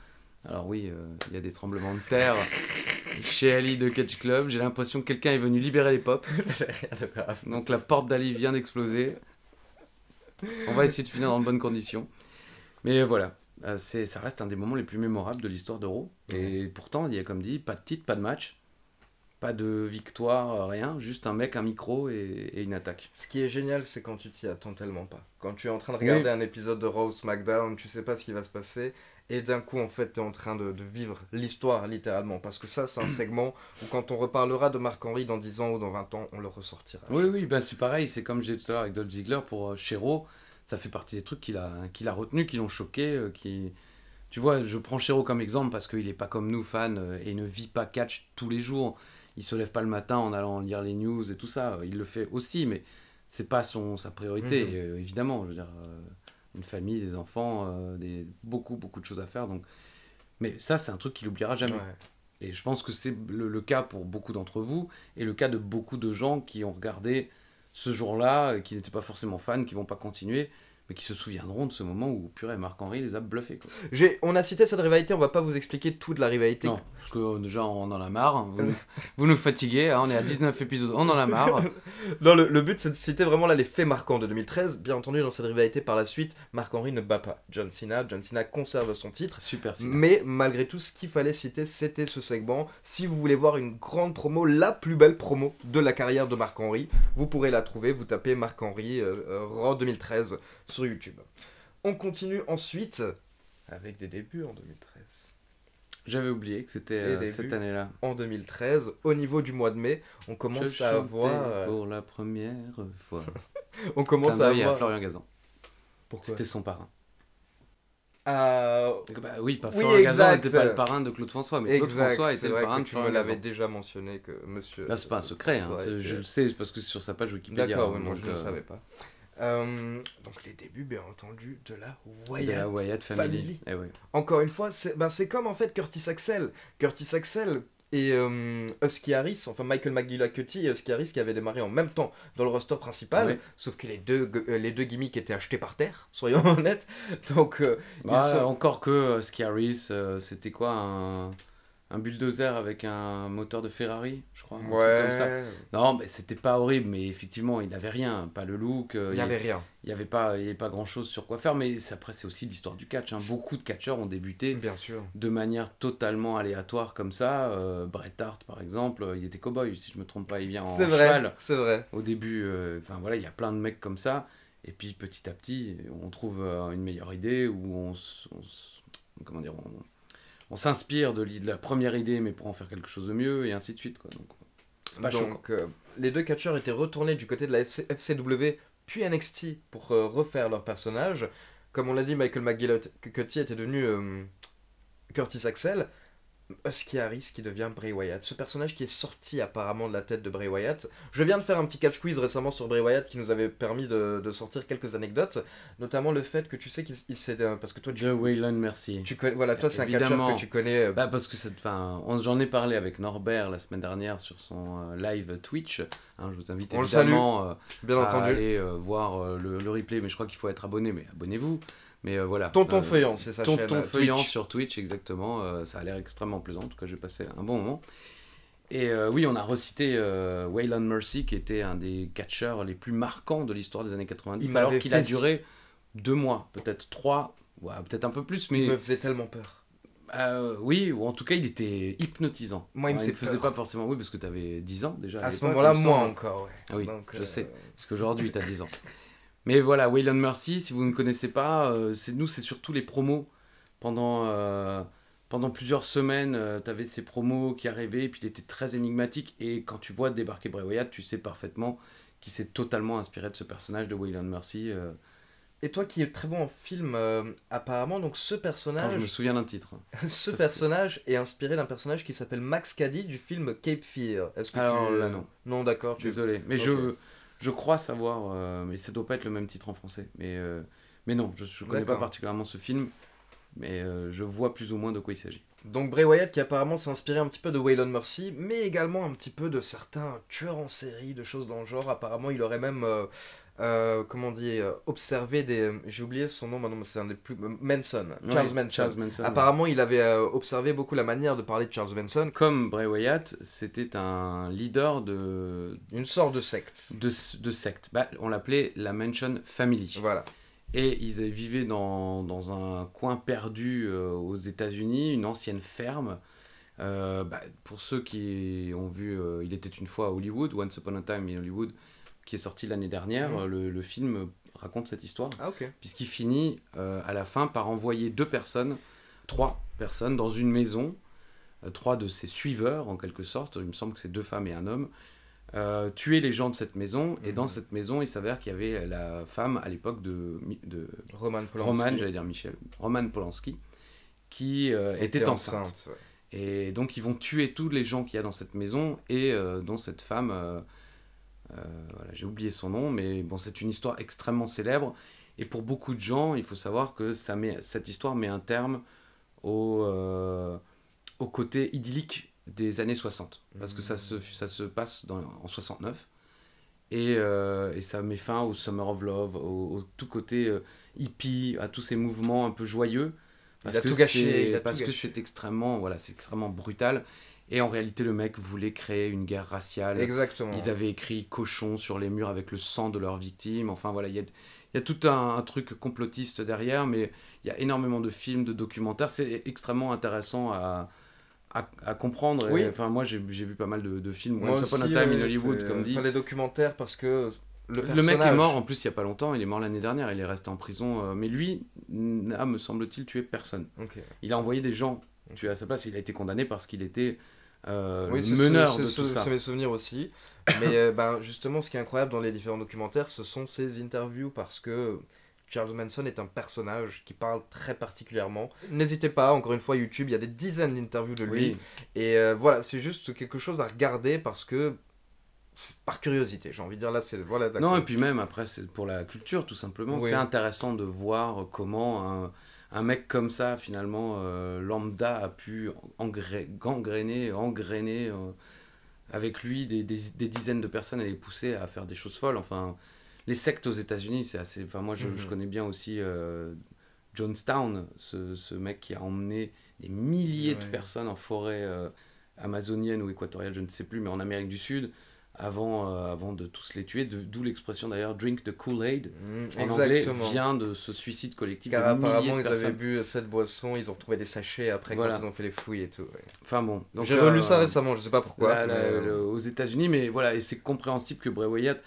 Alors oui, il y a des tremblements de terre chez Ali de Catch Club. J'ai l'impression que quelqu'un est venu libérer les pop. Donc la porte d'Ali vient d'exploser on va essayer de finir dans de bonnes conditions. Mais voilà, euh, c'est, ça reste un des moments les plus mémorables de l'histoire d'Euro. Raw Et pourtant, il y a comme dit, pas de titre, pas de match, pas de victoire, euh, rien, juste un mec, un micro et, une attaque. Ce qui est génial, c'est quand tu t'y attends tellement pas. Quand tu es en train de regarder un épisode de Raw SmackDown, tu sais pas ce qui va se passer, et d'un coup en fait tu es en train de, vivre l'histoire littéralement parce que ça c'est un segment où quand on reparlera de Marc-Henri dans 10 ans ou dans 20 ans on le ressortira. Oui oui ben c'est pareil c'est comme j'ai tout à l'heure avec Dolph Ziggler pour euh, ça fait partie des trucs qu'il a, hein, qu'il a retenu, qui l'ont choqué, euh, qui... Tu vois, je prends Chéro comme exemple parce qu'il n'est pas comme nous, fan, euh, et ne vit pas catch tous les jours. Il se lève pas le matin en allant lire les news et tout ça. Il le fait aussi, mais c'est pas son, sa priorité, mm-hmm. euh, évidemment. Je veux dire, une famille, des enfants, euh, des, beaucoup, beaucoup de choses à faire. Donc... Mais ça, c'est un truc qu'il n'oubliera jamais. Et je pense que c'est le, cas pour beaucoup d'entre vous et le cas de beaucoup de gens qui ont regardé ce jour-là, euh, qui n'étaient pas forcément fans, qui vont pas continuer mais qui se souviendront de ce moment où purée Marc henri les a bluffés. Quoi. On a cité cette rivalité, on va pas vous expliquer toute la rivalité parce que euh, déjà, on en a marre. Hein. Vous nous, fatiguez. Hein. on est à 19 épisodes. On en a marre. le, but, c'est de citer vraiment là les faits marquants de 2013. Bien entendu, dans cette rivalité, par la suite, marc Henry ne bat pas John Cena. John Cena conserve son titre. Super Cena. Mais malgré tout, ce qu'il fallait citer, c'était ce segment. Si vous voulez voir une grande promo, la plus belle promo de la carrière de marc Henry, vous pourrez la trouver. Vous tapez marc Henry euh, euh, Raw 2013 sur YouTube. On continue ensuite avec des débuts en 2013. J'avais oublié que c'était euh, cette année-là. En 2013, au niveau du mois de mai, on commence à avoir. Euh, pour la première fois. on commence à avoir. Florian Gazan. Pourquoi C'était son parrain. Euh... Bah, oui, pas Florian Gazan n'était pas le parrain de Claude François, mais Claude François était le parrain de Tu me l'avais déjà mentionné que monsieur. Ah, c'est pas un secret, hein, je le sais, parce que c'est sur sa page Wikipédia. D'accord, hein, moi je ne le euh, savais pas. Euh, donc les débuts, bien entendu, de la Wyatt, de la Family. Eh encore une fois, c'est ben, comme en fait Curtis Axel. Curtis Axel et euh, Harris, enfin Michael McGillicutty et Husky Harris qui avaient démarré en même temps dans le roster principal, sauf que les deux, euh, les deux gimmicks étaient achetés par terre, soyons honnêtes. Donc, euh, bah, Encore que Husky Harris, c'était quoi un un bulldozer avec un moteur de Ferrari, je crois. Un ouais. Truc comme ça. Non, mais c'était pas horrible, mais effectivement, il n'avait rien, pas le look. Euh, il n'y avait rien. Il n'y avait pas, il pas grand chose sur quoi faire, mais après, c'est aussi l'histoire du catch. Hein. Beaucoup de catcheurs ont débuté de manière totalement aléatoire comme ça. Euh, Bret Hart, par exemple, euh, il était cowboy, si je me trompe pas, il vient en cheval. C'est vrai. Au début, enfin voilà, il y a plein de mecs comme ça. Et puis petit à petit, on trouve une meilleure idée ou on, se... comment dire, on on s'inspire de, la première idée, mais pour en faire quelque chose de mieux, et ainsi de suite. Euh, les deux catcheurs étaient retournés du côté de la FCW puis NXT pour euh, refaire leur personnage. Comme on l'a dit, Michael McGillicuddy était devenu euh, Curtis Axel. Husky Harris qui devient Bray Wyatt. Ce personnage qui est sorti apparemment de la tête de Bray Wyatt. Je viens de faire un petit catch quiz récemment sur Bray Wyatt qui nous avait permis de, sortir quelques anecdotes, notamment le fait que tu sais qu'il s'est euh, parce que toi tu, Wayland merci. Tu connais voilà toi c'est un que tu connais. Euh, bah parce que j'en ai parlé avec Norbert la semaine dernière sur son euh, live Twitch. Hein, je vous invite évidemment Bien à entendu. aller voir le, replay mais je crois qu'il faut être abonné mais abonnez-vous. Mais euh, voilà. Tonton euh, Feuillant, c'est ça. Tonton euh, Feuillant sur Twitch, exactement. ça a l'air extrêmement plaisant. En tout cas, j'ai passé un bon moment. Et oui, on a recité Waylon Mercy, qui était un des catcheurs les plus marquants de l'histoire des années 90, alors qu'il a duré deux mois, peut-être trois, ou peut-être un peu plus. Mais... Il me faisait tellement peur. oui, ou en tout cas, il était hypnotisant. Moi, il me, faisait pas forcément, oui, parce que tu avais 10 ans déjà. À, ce moment-là, moi encore. Ouais. Ah oui, je sais, parce qu'aujourd'hui, tu as 10 ans. Mais voilà, Wayland Mercy, si vous ne connaissez pas, euh, c'est nous, c'est surtout les promos. Pendant, euh, pendant plusieurs semaines, euh, tu avais ces promos qui arrivaient, et puis il était très énigmatique. Et quand tu vois débarquer Bray tu sais parfaitement qu'il s'est totalement inspiré de ce personnage de Wayland Mercy. Et toi qui es très bon en film, apparemment, donc ce personnage. Quand je me souviens d'un titre. ce personnage est inspiré d'un personnage qui s'appelle Max Caddy du film Cape Fear. Est-ce que là, non. Non, d'accord. Désolé. Mais je je crois savoir, euh, mais ça doit pas être le même titre en français. Mais, euh, mais non, je, ne connais pas particulièrement ce film, mais euh, je vois plus ou moins de quoi il s'agit. Donc Bray Wyatt qui apparemment s'est inspiré un petit peu de Waylon Mercy, mais également un petit peu de certains tueurs en série, de choses dans le genre. Apparemment, il aurait même euh, comment dire, euh, observer des. J'ai oublié son nom maintenant, c'est un des plus. Manson, Charles Manson. Apparemment, il avait euh, observé beaucoup la manière de parler de Charles Manson. Comme Bray Wyatt, c'était un leader de. Une sorte de secte. De, secte. Bah, on l'appelait la Manson Family. Voilà. Et ils vivaient dans, dans un coin perdu aux États-Unis, une ancienne ferme. Bah, pour ceux qui ont vu, il était une fois à Hollywood, Once Upon a Time in Hollywood, qui est sorti l'année dernière, mhm. euh, le, film raconte cette histoire. Ah, Puisqu'il finit euh, à la fin par envoyer deux personnes, trois personnes, dans une maison, euh, trois de ses suiveurs en quelque sorte, il me semble que c'est deux femmes et un homme, tuer les gens de cette maison. Et dans mhm. cette maison, il s'avère qu'il y avait la femme à l'époque de, de. Roman Polanski. Roman, j'allais dire Michel. Roman Polanski, qui était, enceinte. Et donc, ils vont tuer tous les gens qu'il y a dans cette maison et dont cette femme. Euh, voilà, j'ai oublié son nom, mais bon, c'est une histoire extrêmement célèbre. Et pour beaucoup de gens, il faut savoir que ça met, cette histoire met un terme au, euh, au côté idyllique des années 60. Parce que ça se, ça se passe dans, en 69. Et, euh, et, ça met fin au Summer of Love, au, tout côté hippie, à tous ces mouvements un peu joyeux. Parce il a que tout gâché. parce que c'est extrêmement, voilà, c'est extrêmement brutal. Et en réalité, le mec voulait créer une guerre raciale. Exactement. Ils avaient écrit cochon sur les murs avec le sang de leurs victimes. Enfin voilà, il y a, y a, tout un, truc complotiste derrière, mais il y a énormément de films, de documentaires. C'est extrêmement intéressant à, à, comprendre. Oui. Enfin, moi, j'ai vu pas mal de, films, moi aussi, Upon a Time in euh, Hollywood, comme euh, dit. Enfin, les documentaires, parce que le, le, mec est mort en plus il n'y a pas longtemps, il est mort l'année dernière, il est resté en prison, euh, mais lui n'a, me semble-t-il, tué personne. Il a envoyé des gens tués à sa place, il a été condamné parce qu'il était euh, oui, le meneur de tout ça. C'est mes souvenirs aussi. Mais ben, justement, ce qui est incroyable dans les différents documentaires, ce sont ces interviews parce que Charles Manson est un personnage qui parle très particulièrement. N'hésitez pas, encore une fois, YouTube, il y a des dizaines d'interviews de lui. Et euh, voilà, c'est juste quelque chose à regarder parce que par curiosité, j'ai envie de dire là, c'est voilà. Non, et puis même après, c'est pour la culture tout simplement. C'est intéressant de voir comment un mec comme ça, finalement, euh, lambda, a pu gangréner, engrainer euh, avec lui des, dizaines de personnes et les pousser à faire des choses folles. Enfin, les sectes aux États-Unis, c'est assez. Enfin, moi, je, mhm. connais bien aussi euh, Jonestown, ce, mec qui a emmené des milliers de personnes en forêt euh, amazonienne ou équatoriale, je ne sais plus, mais en Amérique du Sud avant, euh, avant de tous les tuer. D'où l'expression d'ailleurs drink the Kool-Aid mmh, en anglais vient de ce suicide collectif. apparemment ils avaient bu cette boisson, ils ont retrouvé des sachets après quand ils ont fait les fouilles et tout. Enfin bon. J'ai relu euh, ça récemment, je sais pas pourquoi. Euh, aux États-Unis, mais voilà, et c'est compréhensible que Bray Wyatt.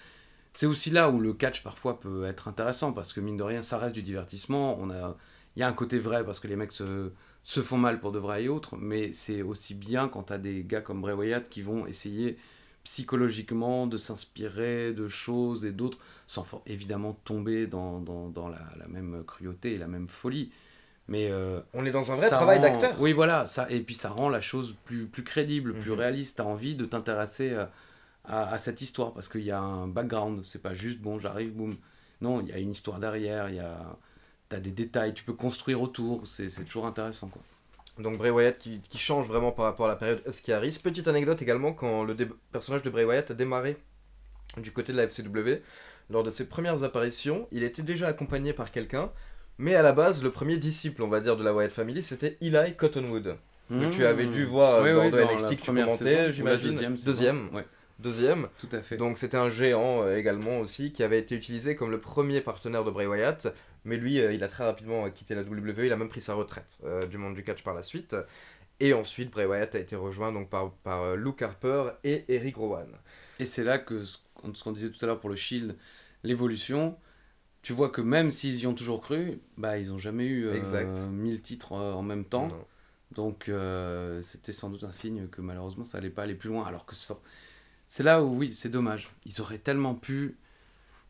C'est aussi là où le catch parfois peut être intéressant parce que mine de rien, ça reste du divertissement. On a, il y a un côté vrai parce que les mecs se, se font mal pour de vrai et autres, mais c'est aussi bien quand t'as des gars comme Bray Wyatt qui vont essayer psychologiquement, de s'inspirer de choses et d'autres, sans évidemment tomber dans, dans, la, même cruauté et la même folie. Mais euh, on est dans un vrai travail d'acteur. Oui, voilà, ça et puis ça rend la chose plus plus crédible, plus mhm. réaliste. T'as envie de t'intéresser euh, à, cette histoire parce qu'il y a un background. C'est pas juste bon, j'arrive, boum. Non, il y a une histoire derrière. Il y a t'as des détails. Tu peux construire autour. C'est toujours intéressant quoi. Donc Bray Wyatt qui, change vraiment par rapport à la période Harris. Petite anecdote également, quand le personnage de Bray Wyatt a démarré du côté de la FCW, lors de ses premières apparitions, il était déjà accompagné par quelqu'un, mais à la base, le premier disciple, on va dire, de la Wyatt Family, c'était Eli Cottonwood. tu hmm. avais dû voir dans, que tu j'imagine. Deuxième. deuxième deuxième. Tout à fait. Donc c'était un géant euh, également aussi qui avait été utilisé comme le premier partenaire de Bray Wyatt, mais lui euh, il a très rapidement euh, quitté la WWE, il a même pris sa retraite du monde du catch par la suite. Et ensuite Bray Wyatt a été rejoint donc par, par Luke Harper et Eric Rowan. Et c'est là que ce qu'on disait tout à l'heure pour le Shield, l'évolution, tu vois que même s'ils y ont toujours cru, bah ils n'ont jamais eu 1000 titres en même temps. Donc c'était sans doute un signe que malheureusement ça allait pas aller plus loin alors que ça c'est là où, oui, c'est dommage. Ils auraient tellement pu.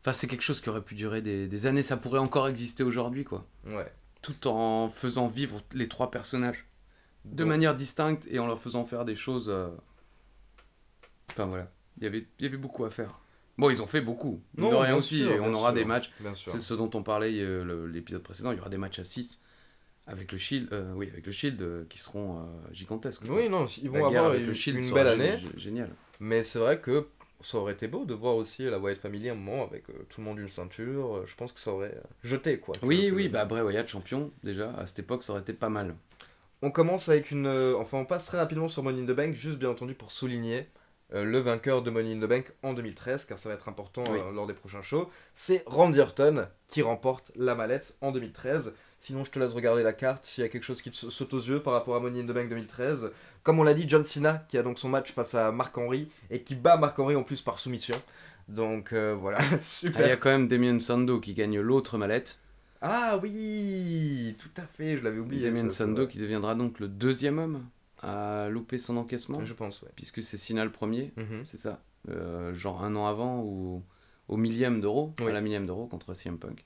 Enfin, c'est quelque chose qui aurait pu durer des, années. Ça pourrait encore exister aujourd'hui, quoi. Ouais. Tout en faisant vivre les trois personnages de manière distincte et en leur faisant faire des choses. Euh, enfin, voilà. Il y avait, avait beaucoup à faire. Bon, ils ont fait beaucoup. Non, de rien aussi. on aura des matchs. C'est ce dont on parlait euh, l'épisode précédent. Il y aura des matchs à 6 avec le Shield, euh, oui, avec le Shield euh, qui seront euh, gigantesques. Oui, non, ils vont avoir une, une belle année. Génial. Mais c'est vrai que ça aurait été beau de voir aussi la Wyatt Family à un moment avec tout le monde une ceinture. je pense que ça aurait jeté quoi. Oui, oui, bah Bray Wyatt champion déjà à cette époque, ça aurait été pas mal. On commence avec une, enfin on passe très rapidement sur Money in the Bank, juste bien entendu pour souligner le vainqueur de Money in the Bank en 2013, car ça va être important lors des prochains shows, c'est Randy Orton qui remporte la mallette en 2013. Sinon, je te laisse regarder la carte s'il y a quelque chose qui te saute aux yeux par rapport à Money in the Bank 2013. Comme on l'a dit, John Cena qui a donc son match face à Marc Henry et qui bat Marc Henry en plus par soumission. Donc euh, voilà, super. Ah, il y a quand même Damien Sando qui gagne l'autre mallette. Ah oui, tout à fait, je l'avais oublié. Damien Sando qui deviendra donc le deuxième homme à louper son encaissement. Je pense, ouais. Puisque c'est Cena le premier, mhm. c'est ça. Euh, genre un an avant ou au millième d'euro, oui. la millième d'euro contre CM Punk.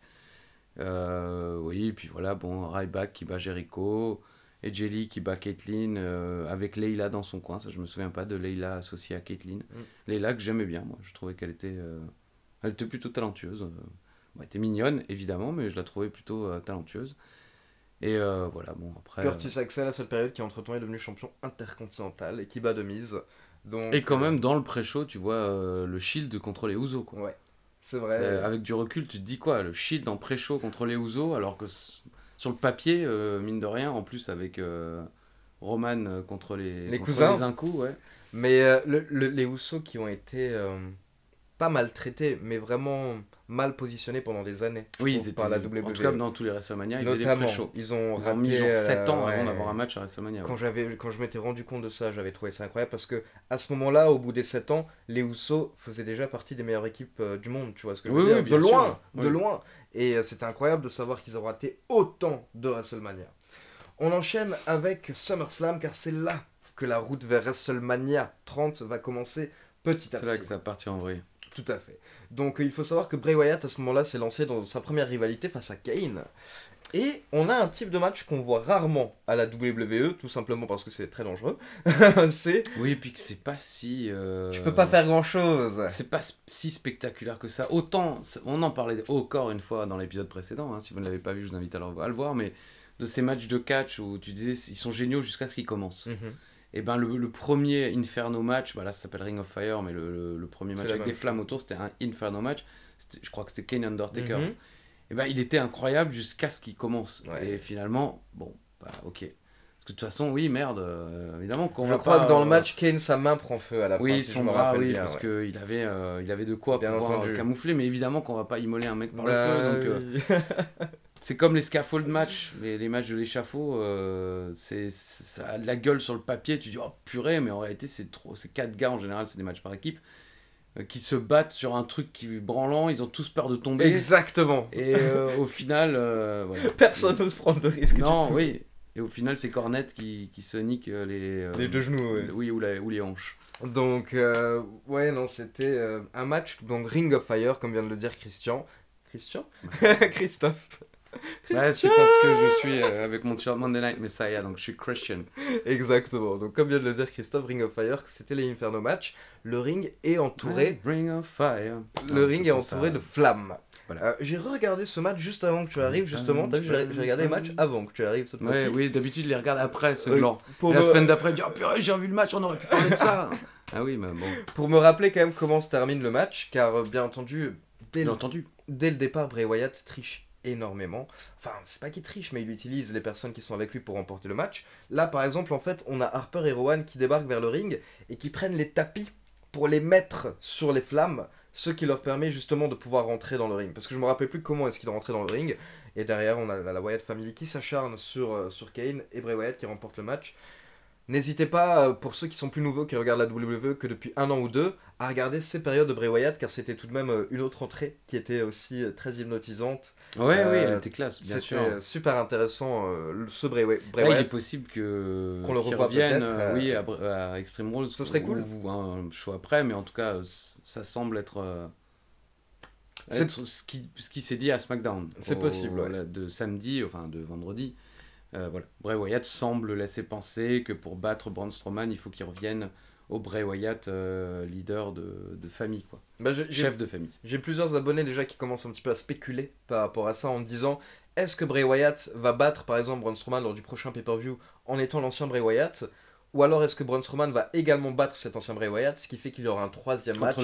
Euh, oui, et puis voilà, bon, Ryback qui bat Jericho, et Jelly qui bat Caitlyn euh, avec Leila dans son coin. Ça, je me souviens pas de Leila associée à Caitlyn. Mm. Leila que j'aimais bien, moi. Je trouvais qu'elle était, euh, elle était plutôt talentueuse. Euh, elle était mignonne, évidemment, mais je la trouvais plutôt talentueuse. Et voilà, bon, après. Curtis Axel, à cette période, qui entre-temps est devenu champion intercontinental et qui bat de mise. Donc, et quand même, dans le pré-show, tu vois le Shield contre les Ouzo, Ouais. C'est vrai. Euh, avec du recul, tu te dis quoi Le Shield en pré contre les Ouzo, alors que sur le papier, euh, mine de rien, en plus avec euh, Roman contre les, les cousins. Les Incous, ouais. Mais les Ouzo qui ont été pas maltraité mais vraiment mal positionné pendant des années. Oui, ils étaient par la En e. tout dans tous les WrestleMania, ils étaient chauds. Ils ont, 7 ans euh, avant d'avoir un match à WrestleMania. Quand j'avais, quand je m'étais rendu compte de ça, j'avais trouvé ça incroyable parce que à ce moment-là, au bout des 7 ans, les Usos faisaient déjà partie des meilleures équipes euh, du monde. Tu vois ce que je veux dire De loin, de loin. Et euh, c'est incroyable de savoir qu'ils ont raté autant de WrestleMania. On enchaîne avec SummerSlam car c'est là que la route vers WrestleMania 30 va commencer petit à petit. C'est là que ça va en vrai. Tout à fait. Donc euh, il faut savoir que Bray Wyatt à ce moment-là s'est lancé dans sa première rivalité face à Kane. Et on a un type de match qu'on voit rarement à la WWE, tout simplement parce que c'est très dangereux. c'est oui, et puis que c'est pas si. Euh, tu peux pas faire grand chose. C'est pas si spectaculaire que ça. Autant, on en parlait encore une fois dans l'épisode précédent. Hein, si vous ne l'avez pas vu, je vous invite à le voir, mais de ces matchs de catch où tu disais ils sont géniaux jusqu'à ce qu'ils commencent. Mhm. Et ben le, premier Inferno match, voilà bah, là ça s'appelle Ring of Fire, mais le, premier match avec des flammes autour, c'était un Inferno match. Je crois que c'était Kane Undertaker. Mhm. Et ben il était incroyable jusqu'à ce qu'il commence. Et finalement, bon, bah ok. Parce que de toute façon, oui, merde, euh, évidemment qu'on va crois pas, que dans le euh, match, Kane, sa main prend feu à la oui, fin. Si me bras, oui, parce que qu'il avait, euh, il avait de quoi bien pouvoir camoufler, mais évidemment qu'on va pas immoler un mec par le bah feu. Donc, C'est comme les scaffold match, les, matchs de l'échafaud, euh, c'est ça a de la gueule sur le papier, tu dis oh purée, mais en réalité c'est trop, c'est quatre gars en général, c'est des matchs par équipe euh, qui se battent sur un truc qui est branlant, ils ont tous peur de tomber. Exactement. Et euh, au final, personne n'ose prendre de risque. Non, oui. Et au final, c'est Cornette qui, qui se nique les, les deux genoux, oui, ou, ou les hanches. Donc, ouais, non, c'était un match, donc Ring of Fire, comme vient de le dire Christian. Christian Christophe bah, c'est parce que je suis euh, avec mon t-shirt Monday Night Messiah, donc je suis Christian. Exactement. Donc, comme vient de le dire Christophe, Ring of Fire, c'était les Inferno Match. Le ring est entouré. Fire. Le ring est entouré de flammes. Voilà. Euh, j'ai regardé ce match juste avant que tu arrives, justement. j'ai regardé les matchs avant que tu arrives cette ouais, Oui, d'habitude, je les regarde après, ce genre. Euh, la semaine d'après, je dis oh, j'ai vu le match, on aurait pu parler de ça. ah oui, mais bon. Pour me rappeler quand même comment se termine le match, car bien entendu. Dès entendu. Dès le départ, Bray Wyatt triche énormément. Enfin, c'est pas qu'il triche, mais il utilise les personnes qui sont avec lui pour remporter le match. Là, par exemple, en fait, on a Harper et Rowan qui débarquent vers le ring et qui prennent les tapis pour les mettre sur les flammes, ce qui leur permet justement de pouvoir rentrer dans le ring. Parce que je me rappelle plus comment est-ce qu'ils rentraient dans le ring. Et derrière, on a la Wyatt Family qui s'acharne sur, euh, sur Kane et Bray Wyatt qui remporte le match. N'hésitez pas, euh, pour ceux qui sont plus nouveaux, qui regardent la WWE que depuis un an ou deux, à regarder ces périodes de Bray Wyatt, car c'était tout de même euh, une autre entrée qui était aussi euh, très hypnotisante. Ouais, oui, elle était classe, bien sûr. super intéressant, ce Bray, Wyatt. Il est possible que qu'on le revoie peut-être. oui, à, Extreme Rules. Ce serait ou, cool. Ou, un choix après, mais en tout cas, ça semble être... être ce qui, ce qui s'est dit à SmackDown. C'est possible. De samedi, enfin de vendredi. Euh, voilà. Bray Wyatt semble laisser penser que pour battre Braun Strowman, il faut qu'il revienne au Bray Wyatt, euh, leader de, famille, quoi. Bah, Chef de famille. J'ai plusieurs abonnés déjà qui commencent un petit peu à spéculer par rapport à ça en disant est-ce que Bray Wyatt va battre par exemple Braun Strowman lors du prochain pay-per-view en étant l'ancien Bray Wyatt ou alors est-ce que Braun Strowman va également battre cet ancien Bray Wyatt, ce qui fait qu'il y aura un troisième match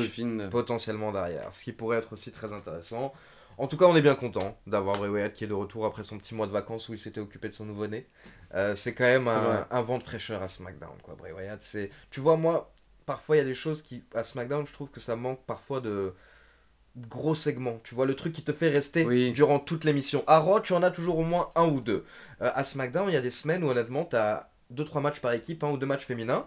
potentiellement derrière, ce qui pourrait être aussi très intéressant. En tout cas, on est bien content d'avoir Bray Wyatt qui est de retour après son petit mois de vacances où il s'était occupé de son nouveau-né. Euh, c'est quand même un, vent de fraîcheur à SmackDown, quoi. Bray c'est. Tu vois, moi, parfois, il y a des choses qui. À SmackDown, je trouve que ça manque parfois de gros segments. Tu vois, le truc qui te fait rester durant toute l'émission. À Raw, tu en as toujours au moins un ou deux. Euh, à SmackDown, il y a des semaines où, honnêtement, tu as deux, trois matchs par équipe, un ou deux matchs féminins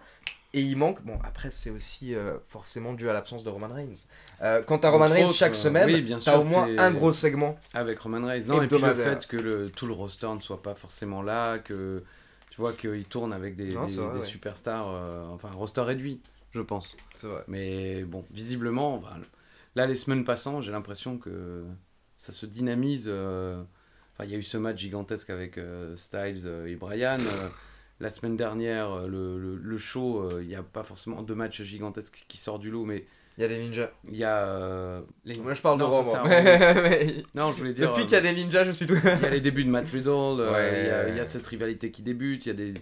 et il manque, bon après c'est aussi euh, forcément dû à l'absence de Roman Reigns. Quant euh, quand Roman Reigns chaque euh, semaine, oui, t'as au moins un gros segment. Avec Roman Reigns, non, et puis le fait que le, tout le roster ne soit pas forcément là, que tu vois qu'il tourne avec des, superstars, Enfin, enfin roster réduit, je pense. C'est vrai. Mais bon, visiblement, bah, là les semaines passant, j'ai l'impression que ça se dynamise. Enfin, il y a eu ce match gigantesque avec Styles et Bryan la semaine dernière, euh, le, show, il euh, n'y a pas forcément deux matchs gigantesques qui sortent du lot, mais. Il y a des ninjas. Il y a. Euh, Moi je parle de Raw. Hein. non, je voulais dire. Depuis qu'il y a des ninjas, je suis tout. il y a les débuts de Matt Riddle, il, y a, cette rivalité qui débute, il y a des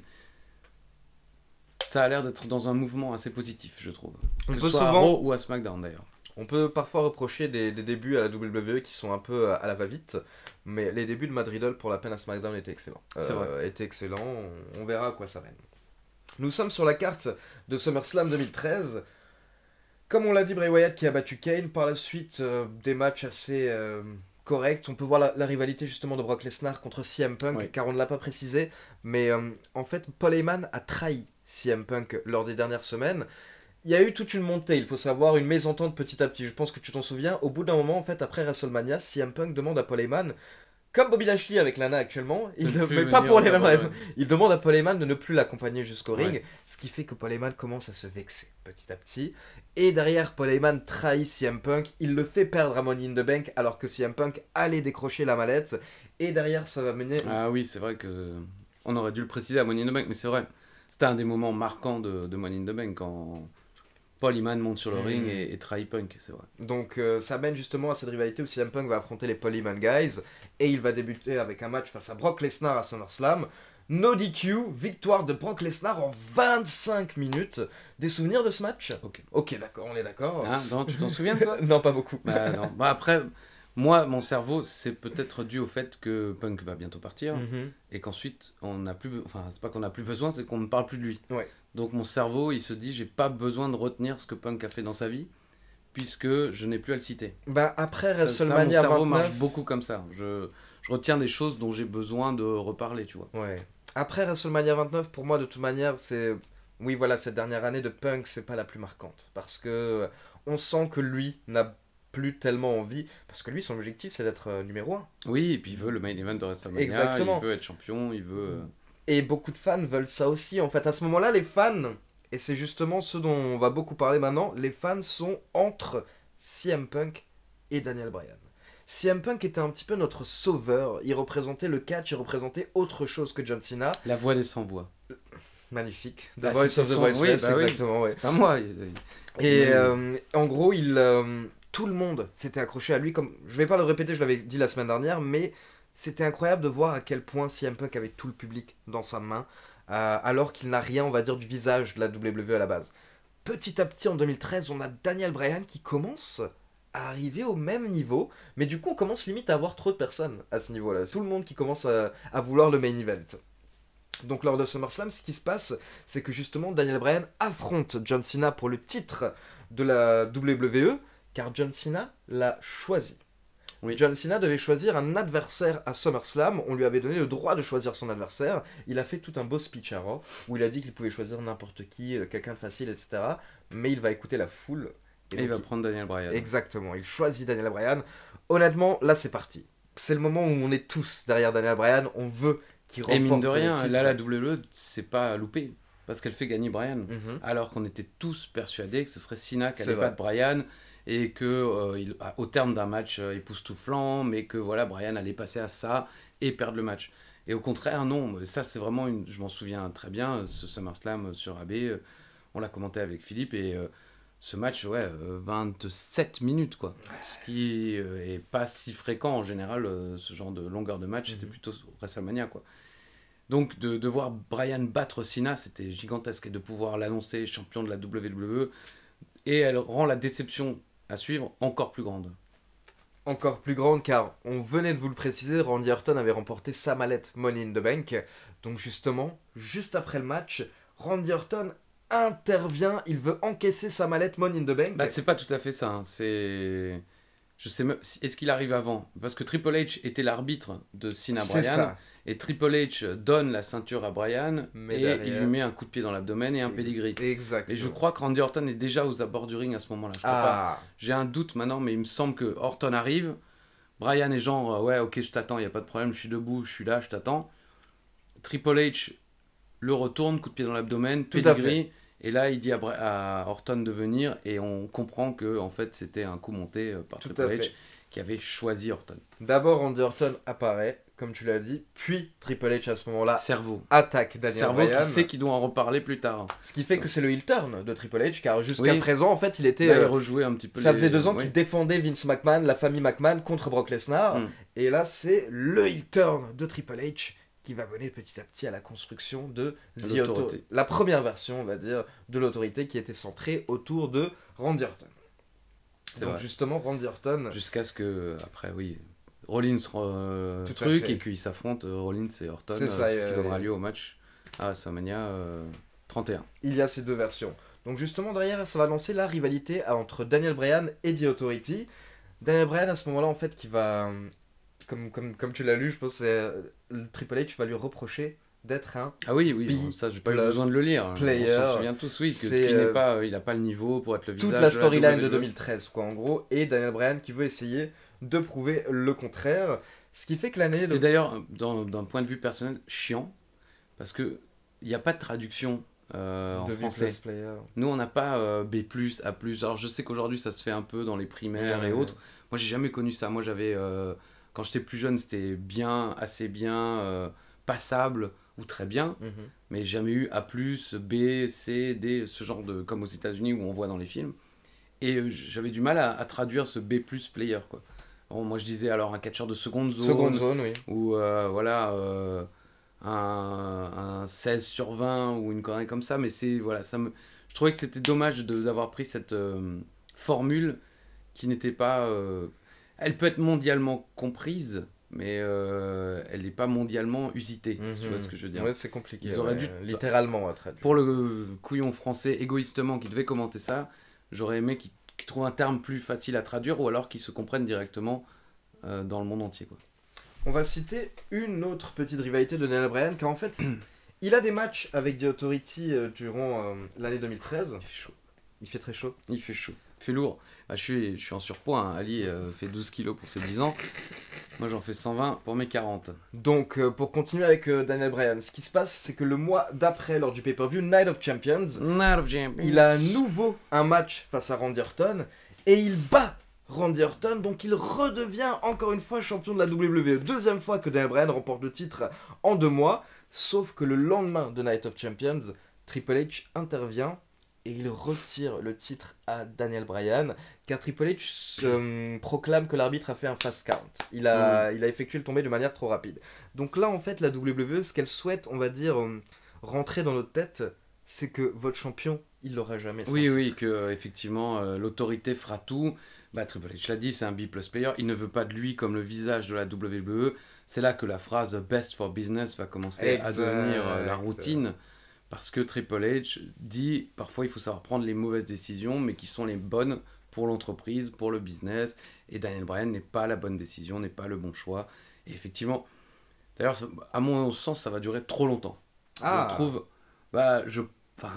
ça a l'air d'être dans un mouvement assez positif, je trouve. que soit à Raw ou à SmackDown d'ailleurs. On peut parfois reprocher des, débuts à la WWE qui sont un peu euh, à, la va-vite, mais les débuts de Madridol pour la peine à SmackDown étaient excellents. Euh, étaient on, verra à quoi ça mène. Nous sommes sur la carte de SummerSlam 2013. Comme on l'a dit, Bray Wyatt qui a battu Kane, par la suite euh, des matchs assez euh, corrects. On peut voir la, rivalité justement de Brock Lesnar contre CM Punk, car on ne l'a pas précisé, mais en fait Paul Heyman a trahi CM Punk lors des dernières semaines il y a eu toute une montée, il faut savoir, une mésentente petit à petit. Je pense que tu t'en souviens, au bout d'un moment, en fait, après WrestleMania, CM Punk demande à Poleman, comme Bobby Lashley avec Lana actuellement, il ne, mais pas pour les mêmes raisons, il demande à Paul de ne plus l'accompagner jusqu'au ring, ce qui fait que Poleman commence à se vexer petit à petit. Et derrière, Paul trahit CM Punk, il le fait perdre à Money in the Bank alors que CM Punk allait décrocher la mallette. Et derrière, ça va mener. Ah oui, c'est vrai que. On aurait dû le préciser à Money in the Bank, mais c'est vrai. C'était un des moments marquants de, de Money in the Bank quand Polyman monte sur le mm. ring et, et, trahit Punk, c'est vrai. Donc euh, ça mène justement à cette rivalité où CM Punk va affronter les Polyman Guys et il va débuter avec un match face à Brock Lesnar à Slam. No DQ, victoire de Brock Lesnar en 25 minutes. Des souvenirs de ce match Ok. Ok, d'accord, on est d'accord. Ah, non, tu t'en souviens toi Non, pas beaucoup. Bah, bah, après, moi, mon cerveau, c'est peut-être dû au fait que Punk va bientôt partir mhm. et qu'ensuite, on n'a plus. Enfin, c'est pas qu'on n'a plus besoin, c'est qu'on ne parle plus de lui. Ouais. Donc mon cerveau, il se dit, j'ai pas besoin de retenir ce que Punk a fait dans sa vie, puisque je n'ai plus à le citer. Bah après WrestleMania ça, mon cerveau marche beaucoup comme ça. Je, retiens des choses dont j'ai besoin de reparler, tu vois. Ouais. Après WrestleMania 29, pour moi, de toute manière, c'est... Oui, voilà, cette dernière année de Punk, c'est pas la plus marquante. Parce que on sent que lui n'a plus tellement envie. Parce que lui, son objectif, c'est d'être euh, numéro 1. Oui, et puis il veut le main event de WrestleMania. Exactement. Il veut être champion, il veut... Euh, et beaucoup de fans veulent ça aussi. En fait, à ce moment-là, les fans, et c'est justement ce dont on va beaucoup parler maintenant, les fans sont entre CM Punk et Daniel Bryan. CM Punk était un petit peu notre sauveur. Il représentait le catch, il représentait autre chose que John Cena. La voix des sans-voix. Magnifique. Bah, the Voice of the bah oui, exactement. Ouais. Pas moi. Et euh, en gros, il, euh, tout le monde s'était accroché à lui. Comme je vais pas le répéter, je l'avais dit la semaine dernière, mais c'était incroyable de voir à quel point CM Punk avait tout le public dans sa main, euh, alors qu'il n'a rien, on va dire, du visage de la WWE à la base. Petit à petit, en 2013, on a Daniel Bryan qui commence à arriver au même niveau, mais du coup, on commence limite à avoir trop de personnes à ce niveau-là. Tout le monde qui commence à, à vouloir le main event. Donc lors de SummerSlam, ce qui se passe, c'est que justement Daniel Bryan affronte John Cena pour le titre de la WWE, car John Cena l'a choisi. Oui. John Cena devait choisir un adversaire à SummerSlam. On lui avait donné le droit de choisir son adversaire. Il a fait tout un beau speech à Raw où il a dit qu'il pouvait choisir n'importe qui, euh, quelqu'un de facile, etc. Mais il va écouter la foule. Et, il va prendre Daniel Bryan. Exactement, il choisit Daniel Bryan. Honnêtement, là c'est parti. C'est le moment où on est tous derrière Daniel Bryan. On veut qu'il remporte. Et mine de rien, là la WWE, c'est pas loupé parce qu'elle fait gagner Bryan. Mhm. Alors qu'on était tous persuadés que ce serait Cena qui allait battre Bryan et que euh, il, au terme d'un match euh, époustouflant, mais que voilà, Brian allait passer à ça et perdre le match. Et au contraire, non, ça c'est vraiment une. Je m'en souviens très bien, euh, ce SummerSlam sur AB, on l'a commenté avec Philippe et ce match, ouais, 27 minutes quoi. Ce qui est pas si fréquent en général, ce genre de longueur de match, c'était mhm. plutôt WrestleMania quoi. Donc de, voir Brian battre Cena, c'était gigantesque et de pouvoir l'annoncer champion de la WWE. Et elle rend la déception à suivre encore plus grande. Encore plus grande car on venait de vous le préciser, Randy Orton avait remporté sa mallette Money in the Bank. Donc justement, juste après le match, Randy Orton intervient, il veut encaisser sa mallette Money in the Bank. Bah, c'est pas tout à fait ça, hein. c'est je sais même est-ce qu'il arrive avant parce que Triple H était l'arbitre de Cena Bryan ça. Et Triple H donne la ceinture à Brian et il lui met un coup de pied dans l'abdomen et un pedigree. Exact. Et je crois que Randy Orton est déjà aux abords du ring à ce moment-là. Ah. J'ai un doute maintenant, mais il me semble que Orton arrive. Brian est genre, euh, ouais, ok, je t'attends, il n'y a pas de problème, je suis debout, je suis là, je t'attends. Triple H le retourne, coup de pied dans l'abdomen, pedigree. Et là, il dit à, Orton de venir et on comprend que en fait, c'était un coup monté euh, par Triple H qui avait choisi Orton. D'abord, Randy Orton apparaît, comme tu l'as dit, puis Triple H à ce moment-là Cerveau. attaque Daniel Cerveau qui sait qu'il doit en reparler plus tard. Ce qui fait que c'est le heel turn de Triple H, car jusqu'à présent, en fait, il était. il euh, un petit peu. ça faisait deux ans qu'il défendait Vince McMahon, la famille McMahon contre Brock Lesnar. Mm. Et là, c'est le heel turn de Triple H qui va mener petit à petit à la construction de The Authority. La première version, on va dire, de l'autorité qui était centrée autour de Randy Orton. C'est Donc justement, Randy Orton, Jusqu'à ce que, après, oui, Rollins euh, truc et qu'ils s'affronte euh, Rollins et Orton. C'est euh, ce qui donnera lieu au match à Samania 31. Il y a ces deux versions. Donc justement derrière, ça va lancer la rivalité entre Daniel Bryan et The Authority. Daniel Bryan à ce moment-là en fait qui va, comme, comme, comme tu l'as lu, je pense c'est Triple H va lui reprocher d'être un ah oui oui ça j'ai pas eu besoin de le lire player on s'en souvient tous oui qu'il il pas il a pas le niveau pour être le visage toute la storyline de, e. de 2013 quoi en gros et Daniel Bryan qui veut essayer de prouver le contraire. Ce qui fait que l'année. c'est d'ailleurs, d'un point de vue personnel, chiant, parce qu'il n'y a pas de traduction euh, en français. Nous, on n'a pas euh, B, A. Alors, je sais qu'aujourd'hui, ça se fait un peu dans les primaires et autres. Moi, j'ai jamais connu ça. Moi, j'avais. Euh, quand j'étais plus jeune, c'était bien, assez bien, passable ou très bien, mhm. mais j'ai mais jamais eu A, B, C, D, ce genre de. comme aux États-Unis où on voit dans les films. Et j'avais du mal à, à traduire ce B player, quoi moi je disais alors un catcheur de seconde zone. Seconde zone, oui. Ou euh, voilà. Euh, un, 16 sur 20 ou une connerie comme ça, mais c'est voilà, ça me, je trouvais que c'était dommage d'avoir pris cette euh, formule qui n'était pas, elle peut être mondialement comprise, mais elle n'est pas mondialement usitée. Tu vois mhm. ce que je veux dire C'est compliqué. Ils auraient dû littéralement à traduire. Pour le couillon français égoïstement qui devait commenter ça, j'aurais aimé qu'il qui trouvent un terme plus facile à traduire ou alors qui se comprennent directement euh, dans le monde entier. Quoi. On va citer une autre petite rivalité de Daniel Bryan car en fait il a des matchs avec The Authority euh, durant euh, l'année 2013. Il fait chaud. Il fait très chaud. Il fait chaud. Il fait lourd. Ah, je, suis, je suis en surpoids. Hein. Ali euh, fait 12 kilos pour ses 10 ans. Moi, j'en fais 120 pour mes 40. Donc, euh, pour continuer avec euh, Daniel Bryan, ce qui se passe, c'est que le mois d'après, lors du pay-per-view Night of Champions, Night of Champions, il a à nouveau un match face à Randy Orton et il bat Randy Orton, donc il redevient encore une fois champion de la WWE. Deuxième fois que Daniel Bryan remporte le titre en deux mois, sauf que le lendemain de Night of Champions, Triple H intervient et il retire le titre à Daniel Bryan car Triple H euh, proclame que l'arbitre a fait un fast count. Il a, ah il a effectué le tombé de manière trop rapide. Donc là, en fait, la WWE, ce qu'elle souhaite, on va dire, euh, rentrer dans notre tête, c'est que votre champion, il l'aura jamais. Oui, oui, que euh, effectivement, l'autorité fera tout. Bah, Triple H l'a dit, c'est un B plus player. Il ne veut pas de lui comme le visage de la WWE. C'est là que la phrase best for business va commencer à devenir la routine parce que Triple H dit parfois il faut savoir prendre les mauvaises décisions, mais qui sont les bonnes pour l'entreprise, pour le business. Et Daniel Bryan n'est pas la bonne décision, n'est pas le bon choix. Et effectivement, d'ailleurs, à mon sens, ça va durer trop longtemps. Je ah. trouve, bah, je, à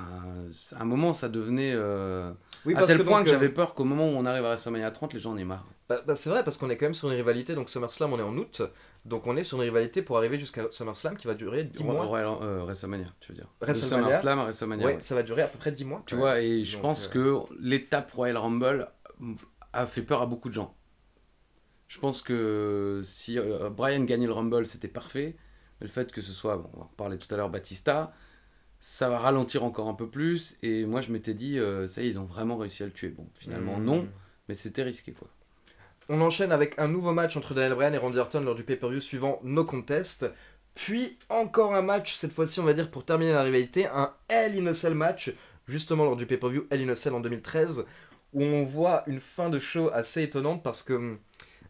un moment, ça devenait euh, oui, à tel point que j'avais euh, peur qu'au moment où on arrive à WrestleMania 30, les gens en aient marre. Bah, bah, c'est vrai parce qu'on est quand même sur une rivalité. Donc SummerSlam, on est en août. Donc on est sur une rivalité pour arriver jusqu'à SummerSlam qui va durer 10 mois. Ouais, euh, manière tu veux dire. SummerSlam à WrestleMania. ça va durer à peu près 10 mois. Tu vois, et je pense euh, que l'étape Royal Rumble a fait peur à beaucoup de gens. Je pense que si euh, Brian gagnait le Rumble, c'était parfait. Mais le fait que ce soit, on va en tout à l'heure, Batista, ça va ralentir encore un peu plus. Et moi, je m'étais dit, ça y est, ils ont vraiment réussi à le tuer. Bon, finalement, hmm. non, mais c'était risqué, quoi. On enchaîne avec un nouveau match entre Daniel Bryan et Randy Orton lors du pay-per-view suivant No Contest. Puis encore un match, cette fois-ci on va dire pour terminer la rivalité, un Hell in a Cell match, justement lors du pay-per-view Hell in a Cell en 2013, où on voit une fin de show assez étonnante parce que hum,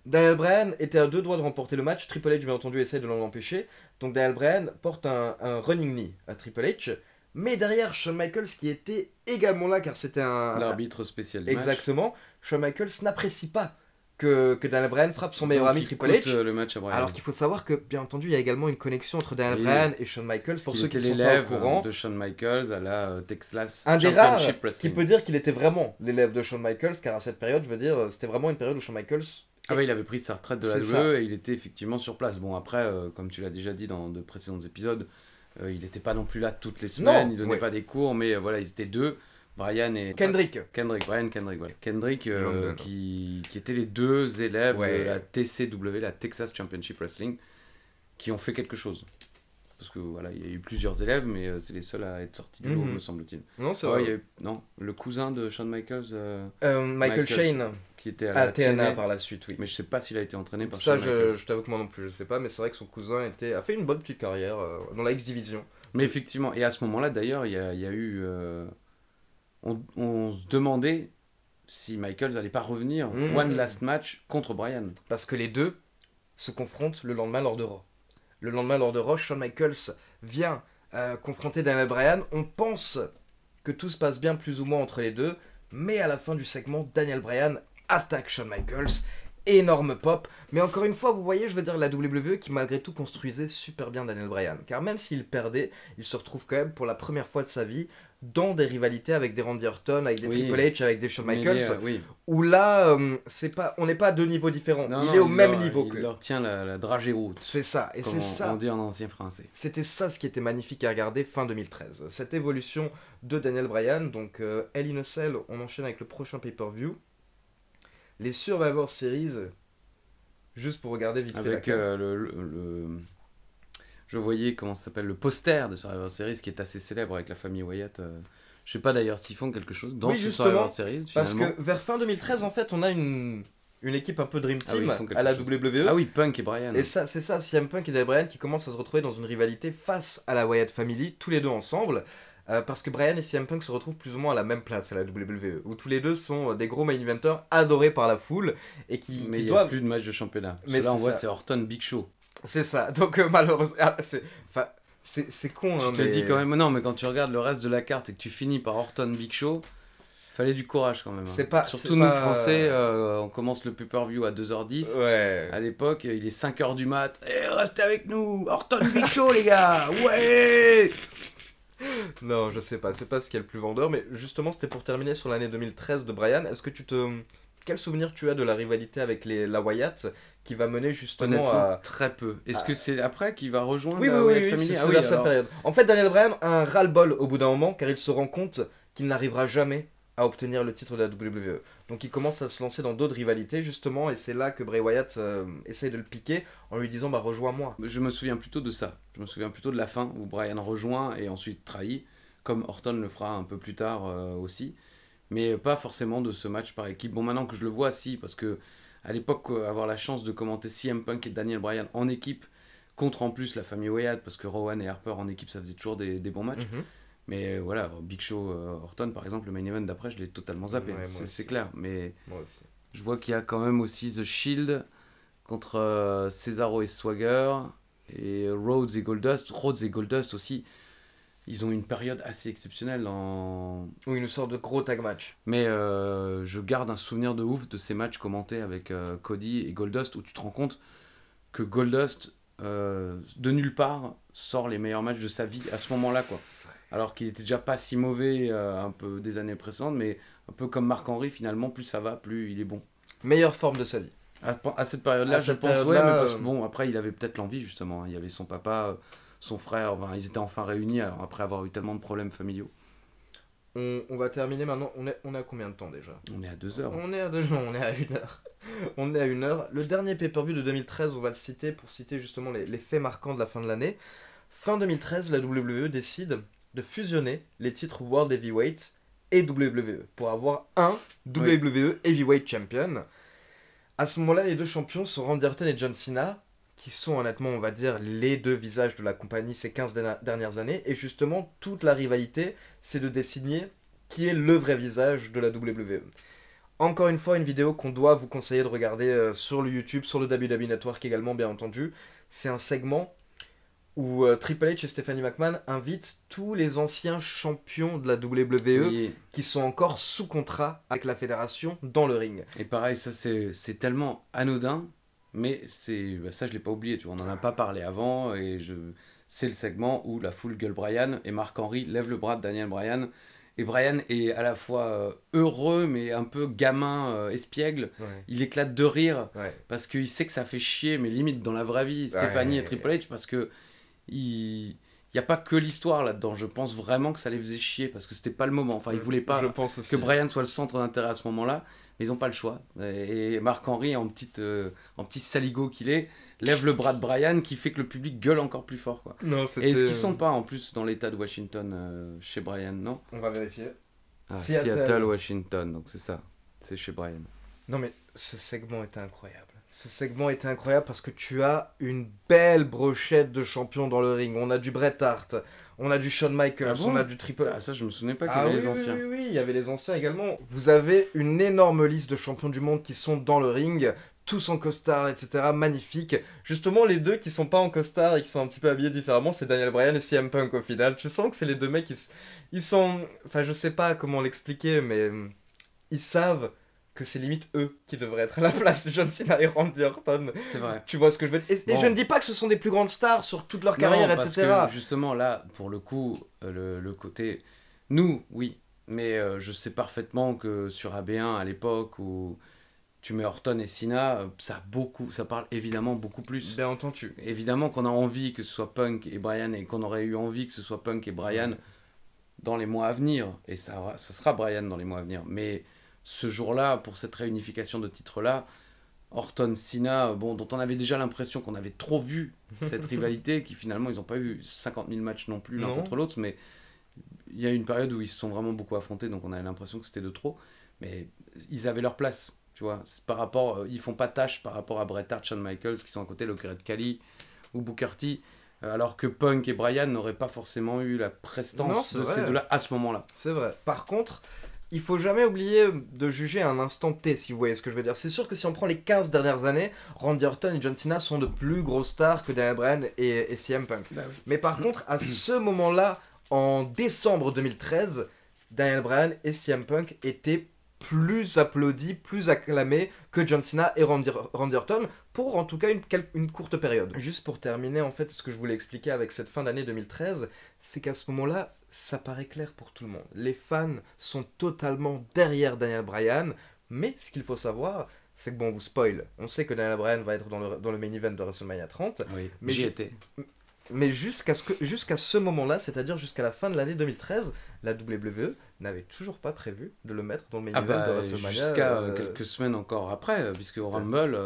Daniel Bryan était à deux doigts de remporter le match, Triple H bien entendu essaye de l'en empêcher, donc Daniel Bryan porte un, running knee à Triple H, mais derrière Shawn Michaels qui était également là car c'était un... L'arbitre spécial. Exactement, match. Shawn Michaels n'apprécie pas que, que Daniel Bryan frappe son meilleur ami Triple H. Euh, le match Alors qu'il faut savoir que, bien entendu, il y a également une connexion entre Daniel Bryan et Shawn Michaels. Pour ceux qui ne sont pas au courant. de Shawn Michaels à la euh, Texas Un des rares qui peut dire qu'il était vraiment l'élève de Shawn Michaels, car à cette période, je veux dire, c'était vraiment une période où Shawn Michaels ah il avait pris sa retraite de la WWE et il était effectivement sur place. Bon, après, euh, comme tu l'as déjà dit dans de précédents épisodes, il n'était pas non plus là toutes les semaines, non, il donnait pas des cours, mais voilà, ils étaient deux. Brian et Kendrick. Kendrick, Brian Kendrick, voilà. Kendrick euh, qui, qui, étaient les deux élèves de la TCW, la Texas Championship Wrestling, qui ont fait quelque chose. Parce que voilà, il y a eu plusieurs élèves, mais euh, c'est les seuls à être sortis du lot, mhm. me semble-t-il. Non, c'est ah vrai. non, le cousin de Shawn Michaels. Euh, Michael, Shane. Qui était à, TNA par la suite, oui. Mais je sais pas s'il a été entraîné par Ça, je, je t'avoue que moi non plus, je sais pas, mais c'est vrai que son cousin était, a fait une bonne petite carrière dans la X-Division. Mais effectivement, et à ce moment-là, d'ailleurs, il y a, eu on, se demandait si Michaels n'allait pas revenir mm. one last match contre Brian. Parce que les deux se confrontent le lendemain lors de Raw. Le lendemain lors de Raw, Shawn Michaels vient euh, confronter Daniel Bryan. On pense que tout se passe bien plus ou moins entre les deux, mais à la fin du segment, Daniel Bryan attaque Shawn Michaels. Énorme pop, mais encore une fois, vous voyez, je veux dire la WWE qui malgré tout construisait super bien Daniel Bryan, car même s'il perdait, il se retrouve quand même pour la première fois de sa vie dans des rivalités avec des Randy Orton, avec des Triple H, avec des Shawn Michaels, euh, où là, euh, pas, on n'est pas à deux niveaux différents. il est au même niveau que. Il leur tient la, dragée haute. C'est ça, et c'est ça. On dit en ancien français. C'était ça ce qui était magnifique à regarder fin 2013. Cette évolution de Daniel Bryan, donc euh, Hell in on enchaîne avec le prochain pay-per-view. Les Survivor Series, juste pour regarder vite euh, le je voyais comment ça s'appelle le poster de Survivor Series qui est assez célèbre avec la famille Wyatt. Euh, je sais pas d'ailleurs s'ils font quelque chose dans ce Survivor Series. Parce que vers fin 2013, en fait, on a une, une équipe un peu Dream ah Team à la WWE. E. Ah oui, Punk et Brian. Et ça, c'est ça, CM Punk et Daniel Bryan qui commencent à se retrouver dans une rivalité face à la Wyatt Family, tous les deux ensemble. Euh, parce que Brian et CM Punk se retrouvent plus ou moins à la même place à la WWE, où tous les deux sont euh, des gros main eventers adorés par la foule et qui, mais doivent. plus de match de championnat. Mais là, on voit, c'est Orton Big Show. C'est ça. Donc euh, malheureusement, ah, c'est, enfin, c'est, con. Hein, tu te dis quand même, non, mais quand tu regardes le reste de la carte et que tu finis par Orton Big Show, fallait du courage quand même. Hein. C'est pas, Surtout nous Français, euh, euh, on commence le pay view à 2h10. Ouais. À l'époque, il est 5h du mat. Et eh, restez avec nous, Orton Big Show les gars, ouais. Non, je sais pas, c'est pas ce qui est le plus vendeur, mais justement, c'était pour terminer sur l'année 2013 de Brian. Est-ce que tu te quel souvenir tu as de la rivalité avec les, la Wyatt qui va mener justement à... Très peu. Est-ce que ah. c'est après qu'il va rejoindre la Wyatt oui, Family ah cette période. En fait, Daniel Bryan a un ras-le-bol au bout d'un moment car il se rend compte qu'il n'arrivera jamais à obtenir le titre de la WWE. Donc il commence à se lancer dans d'autres rivalités justement et c'est là que Bray Wyatt essaie euh, essaye de le piquer en lui disant bah rejoins-moi. Je me souviens plutôt de ça. Je me souviens plutôt de la fin où Bryan rejoint et ensuite trahit comme Orton le fera un peu plus tard euh, aussi mais pas forcément de ce match par équipe. Bon, maintenant que je le vois, si, parce que à l'époque, euh, avoir la chance de commenter CM Punk et Daniel Bryan en équipe, contre en plus la famille Wyatt, parce que Rowan et Harper en équipe, ça faisait toujours des, bons matchs. Mhm. Mais euh, voilà, Big Show Horton, euh, par exemple, le main event d'après, je l'ai totalement zappé, hein, c'est clair. Mais je vois qu'il y a quand même aussi The Shield contre Cesaro et Swagger, et Rhodes et Goldust. Rhodes et Goldust aussi ils ont une période assez exceptionnelle en. ou une sorte de gros tag match. Mais euh, je garde un souvenir de ouf de ces matchs commentés avec euh, Cody et Goldust où tu te rends compte que Goldust, euh, de nulle part, sort les meilleurs matchs de sa vie à ce moment-là, quoi. Alors qu'il était déjà pas si mauvais un peu des années précédentes, mais un peu comme Marc-Henri, finalement, plus ça va, plus il est bon. Meilleure forme de sa vie. À, cette période-là, je pense, ouais, mais parce que bon, après, il avait peut-être l'envie, justement. Hein. Il y avait son papa son frère. ils étaient enfin réunis après avoir eu tellement de problèmes familiaux. On, va terminer maintenant. On est, on a à combien de temps déjà On est à deux heures. On est à deux heures, on est à une heure. on est à une heure. Le dernier pay-per-view de 2013, on va le citer pour citer justement les, faits marquants de la fin de l'année. Fin 2013, la WWE décide de fusionner les titres World Heavyweight et WWE pour avoir un WWE Heavyweight Champion. À ce moment-là, les deux champions sont Randy Orton et John Cena qui sont honnêtement, on va dire, les deux visages de la compagnie ces 15 dernières années. Et justement, toute la rivalité, c'est de dessiner qui est le vrai visage de la WWE. Encore une fois, une vidéo qu'on doit vous conseiller de regarder euh, sur le YouTube, sur le WWE Network également, bien entendu. C'est un segment où euh, Triple H et Stephanie McMahon invitent tous les anciens champions de la WWE qui sont encore sous contrat avec la fédération dans le ring. Et pareil, ça c'est tellement anodin mais c'est bah, ça, je l'ai pas oublié, tu vois, on n'en a pas parlé avant, et je, c'est le segment où la foule gueule Brian, et marc Henry lève le bras de Daniel Brian et Brian est à la fois euh, heureux, mais un peu gamin, euh, espiègle. Il éclate de rire parce qu'il sait que ça fait chier, mais limite dans la vraie vie, Stéphanie et Triple H, parce que il n'y a pas que l'histoire là-dedans. Je pense vraiment que ça les faisait chier parce que c'était pas le moment. Enfin, ils voulaient pas que Brian soit le centre d'intérêt à ce moment-là mais ils n'ont pas le choix. Et Marc-Henri, en, euh, en petit saligo qu'il est, lève le bras de Brian qui fait que le public gueule encore plus fort. Non, et est-ce qu'ils sont euh, pas en plus dans l'état de Washington euh, chez Brian, non On va vérifier. Ah, Seattle. Washington, donc c'est ça. C'est chez Brian. Non mais ce segment est incroyable. Ce segment est incroyable parce que tu as une belle brochette de champions dans le ring. On a du Bret Hart, on a du Shawn Michaels, ah on a du Triple. Ah, ça, je me souvenais pas ah qu'il y avait les anciens. Oui, oui, il y avait les anciens également. Vous avez une énorme liste de champions du monde qui sont dans le ring tous en costard, etc. Magnifique. Justement, les deux qui sont pas en costard et qui sont un petit peu habillés différemment, c'est Daniel Bryan et CM Punk au final. Tu sens que c'est les deux mecs qui ils sont. Enfin, je sais pas comment l'expliquer, mais ils savent que c'est limite eux qui devraient être à la place de John Cena et Randy Orton. C'est vrai. Tu vois ce que je veux dire et, je ne dis pas que ce sont des plus grandes stars sur toute leur carrière, parce etc. Que justement, là, pour le coup, euh, le, côté. Nous, oui. Mais euh, je sais parfaitement que sur AB1 à l'époque où tu mets Orton et Cena, euh, ça, beaucoup, ça parle évidemment beaucoup plus. Bien entendu. Évidemment qu'on a envie que ce soit Punk et Brian et qu'on aurait eu envie que ce soit Punk et Brian dans les mois à venir. Et ça, ça sera Brian dans les mois à venir. Mais ce jour-là, pour cette réunification de titres-là, Orton, Cena, euh, bon, dont on avait déjà l'impression qu'on avait trop vu cette rivalité, qui finalement, ils n'ont pas eu 50 000 matchs non plus l'un contre l'autre, mais il y a une période où ils se sont vraiment beaucoup affrontés, donc on avait l'impression que c'était de trop, mais ils avaient leur place, tu vois. Par rapport, euh, ils font pas tâche par rapport à Bret Hart, Shawn Michaels, qui sont à côté, le Great Kali ou Booker T, euh, alors que Punk et Brian n'auraient pas forcément eu la prestance de ces deux-là à ce moment-là. C'est vrai. Par contre, il faut jamais oublier de juger un instant T, si vous voyez ce que je veux dire. C'est sûr que si on prend les 15 dernières années, Randy Orton et John Cena sont de plus grosses stars que Daniel Bryan et, CM Punk. Bah Mais par contre, à ce moment-là, en décembre 2013, Daniel Bryan et CM Punk étaient plus applaudi, plus acclamé que John Cena et Randy, Orton pour en tout cas une, courte période. Juste pour terminer, en fait, ce que je voulais expliquer avec cette fin d'année 2013, c'est qu'à ce moment-là, ça paraît clair pour tout le monde. Les fans sont totalement derrière Daniel Bryan, mais ce qu'il faut savoir, c'est que bon, on vous spoil. On sait que Daniel Bryan va être dans le, dans le main event de WrestleMania 30. mais j'y étais. Mais jusqu'à ce, que, jusqu'à ce moment-là, c'est-à-dire jusqu'à la fin de l'année 2013, la WWE n'avait toujours pas prévu de le mettre dans le main ah bah, de Jusqu'à euh, euh, quelques semaines encore après, euh, puisque au Rumble.